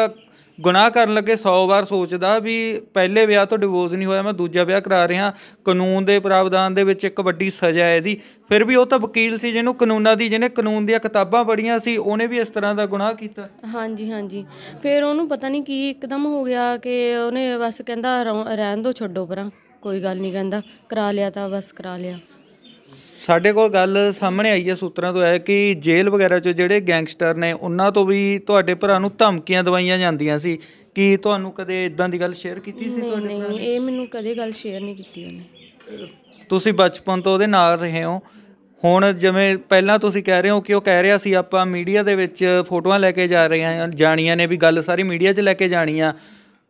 ਗੁਨਾਹ ਕਰਨ ਲੱਗੇ 100 ਵਾਰ ਸੋਚਦਾ ਵੀ ਪਹਿਲੇ ਵਿਆਹ ਤੋਂ ਡਿਵੋਰਸ ਨਹੀਂ ਹੋਇਆ ਮੈਂ ਦੂਜਾ ਵਿਆਹ ਕਰਾ ਰਿਹਾ ਕਾਨੂੰਨ ਦੇ ਪ੍ਰਾਵਧਾਨ ਦੇ ਵਿੱਚ ਇੱਕ ਵੱਡੀ ਸਜ਼ਾ ਹੈ ਦੀ ਫਿਰ ਵੀ ਉਹ ਤਾਂ ਵਕੀਲ ਸੀ ਜਿਹਨੂੰ ਕਾਨੂੰਨਾਂ ਦੀ ਜਿਹਨੇ ਕਾਨੂੰਨ ਦੀਆਂ ਕਿਤਾਬਾਂ ਪੜ੍ਹੀਆਂ ਸੀ ਉਹਨੇ ਵੀ ਇਸ ਤਰ੍ਹਾਂ ਦਾ ਗੁਨਾਹ ਕੀਤਾ ਹਾਂਜੀ ਹਾਂਜੀ ਫਿਰ ਉਹਨੂੰ ਪਤਾ ਨਹੀਂ ਕੀ ਇੱਕਦਮ ਹੋ ਗਿਆ ਕਿ ਉਹਨੇ ਬਸ ਕਹਿੰਦਾ ਰਹਿਣ ਦੋ ਛੱਡੋ ਪਰਾਂ ਕੋਈ ਗੱਲ ਨਹੀਂ ਕਹਿੰਦਾ ਕਰਾ ਲਿਆ ਤਾਂ ਬਸ ਕਰਾ ਲਿਆ ਸਾਡੇ ਕੋਲ ਗੱਲ ਸਾਹਮਣੇ ਆਈ ਹੈ ਸੂਤਰਾਂ ਤੋਂ ਹੈ ਕਿ ਜੇਲ੍ਹ ਵਗੈਰਾ 'ਚ ਜਿਹੜੇ ਗੈਂਗਸਟਰ ਨੇ ਉਹਨਾਂ ਤੋਂ ਵੀ ਤੁਹਾਡੇ ਭਰਾ ਨੂੰ ਧਮਕੀਆਂ ਦਵਾਈਆਂ ਜਾਂਦੀਆਂ ਸੀ ਕਿ ਤੁਹਾਨੂੰ ਕਦੇ ਇਦਾਂ ਦੀ ਗੱਲ ਸ਼ੇਅਰ ਕੀਤੀ ਸੀ ਤੁਹਾਡੇ ਨਾਲ ਨਹੀਂ ਨੇ ਇਹ ਮੈਨੂੰ ਕਦੇ ਗੱਲ ਸ਼ੇਅਰ ਨਹੀਂ ਕੀਤੀ ਉਹਨੇ ਤੁਸੀਂ ਬਚਪਨ ਤੋਂ ਉਹਦੇ ਨਾਲ ਰਹੇ ਹੋ ਹੁਣ ਜਿਵੇਂ ਪਹਿਲਾਂ ਤੁਸੀਂ ਕਹਿ ਰਹੇ ਹੋ ਕਿ ਉਹ ਕਹਿ ਰਿਹਾ ਸੀ ਆਪਾਂ ਮੀਡੀਆ ਦੇ ਵਿੱਚ ਫੋਟੋਆਂ ਲੈ ਕੇ ਜਾ ਰਹੇ ਹਾਂ ਜਾਣੀਆਂ ਨੇ ਵੀ ਗੱਲ ਸਾਰੀ ਮੀਡੀਆ 'ਚ ਲੈ ਕੇ ਜਾਣੀ ਆ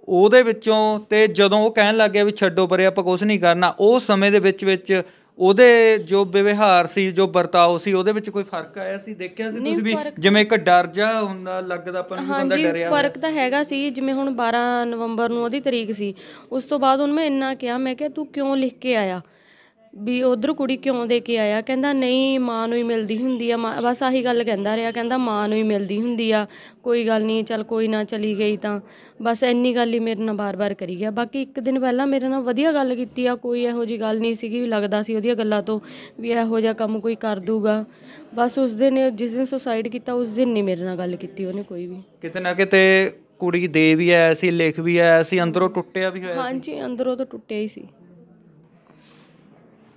ਉਹਦੇ ਵਿੱਚੋਂ ਤੇ ਜਦੋਂ ਉਹ ਕਹਿਣ ਲੱਗ ਗਿਆ ਵੀ ਛੱਡੋ ਪਰੇ ਆਪਾਂ ਕੁਝ ਨਹੀਂ ਕਰਨਾ ਉਹ ਸਮੇਂ ਦੇ ਵਿੱਚ ਵਿੱਚ ਉਹਦੇ ਜੋ ਵਿਵਹਾਰ ਸੀ ਜੋ ਵਰਤਾਓ ਸੀ ਉਹਦੇ ਵਿੱਚ ਕੋਈ ਫਰਕ ਆਇਆ ਸੀ ਦੇਖਿਆ ਸੀ ਤੁਸੀਂ ਵੀ ਜਿਵੇਂ ਇੱਕ ਡਰ ਜਾ ਹੁੰਦਾ ਲੱਗਦਾ ਆਪਾਂ ਨੂੰ ਬੰਦਾ ਡਰਿਆ ਹਾਂਜੀ ਫਰਕ ਤਾਂ ਹੈਗਾ ਸੀ ਜਿਵੇਂ ਹੁਣ 12 ਨਵੰਬਰ ਨੂੰ ਉਹਦੀ ਤਰੀਕ ਸੀ ਉਸ ਤੋਂ ਬਾਅਦ ਉਹਨੂੰ ਮੈਂ ਇੰਨਾ ਕਿਹਾ ਮੈਂ ਕਿਹਾ ਤੂੰ ਕਿਉਂ ਲਿਖ ਕੇ ਆਇਆ ਵੀ ਉਧਰ ਕੁੜੀ ਕਿਉਂ ਦੇ ਕੇ ਆਇਆ ਕਹਿੰਦਾ ਨਹੀਂ ਮਾਂ ਨੂੰ ਹੀ ਮਿਲਦੀ ਹੁੰਦੀ ਆ ਬਸ ਆਹੀ ਗੱਲ ਕਹਿੰਦਾ ਰਿਹਾ ਕਹਿੰਦਾ ਮਾਂ ਨੂੰ ਹੀ ਮਿਲਦੀ ਹੁੰਦੀ ਆ ਕੋਈ ਗੱਲ ਨਹੀਂ ਚੱਲ ਕੋਈ ਨਾ ਚਲੀ ਗਈ ਤਾਂ ਬਸ ਇੰਨੀ ਗੱਲ ਹੀ ਮੇਰੇ ਨਾਲ ਬਾਰ-ਬਾਰ ਕਰੀ ਗਿਆ ਬਾਕੀ ਇੱਕ ਦਿਨ ਪਹਿਲਾਂ ਮੇਰੇ ਨਾਲ ਵਧੀਆ ਗੱਲ ਕੀਤੀ ਆ ਕੋਈ ਇਹੋ ਜੀ ਗੱਲ ਨਹੀਂ ਸੀਗੀ ਲੱਗਦਾ ਸੀ ਉਹਦੀਆਂ ਗੱਲਾਂ ਤੋਂ ਵੀ ਇਹੋ ਜਿਹਾ ਕੰਮ ਕੋਈ ਕਰ ਦੂਗਾ ਬਸ ਉਸ ਦਿਨ ਜਿਸ ਦਿਨ ਸੁਸਾਈਡ ਕੀਤਾ ਉਸ ਦਿਨ ਨਹੀਂ ਮੇਰੇ ਨਾਲ ਗੱਲ ਕੀਤੀ ਉਹਨੇ ਕੋਈ ਵੀ ਕਿਤੇ ਨਾ ਕਿਤੇ ਕੁੜੀ ਦੇ ਵੀ ਆਇਆ ਸੀ ਲਿਖ ਵੀ ਆਇਆ ਸੀ ਅੰਦਰੋਂ ਟੁੱਟਿਆ ਵੀ ਹੋਇਆ ਹਾਂਜੀ ਅੰਦਰੋਂ ਤਾਂ ਟੁੱਟਿਆ ਹੀ ਸੀ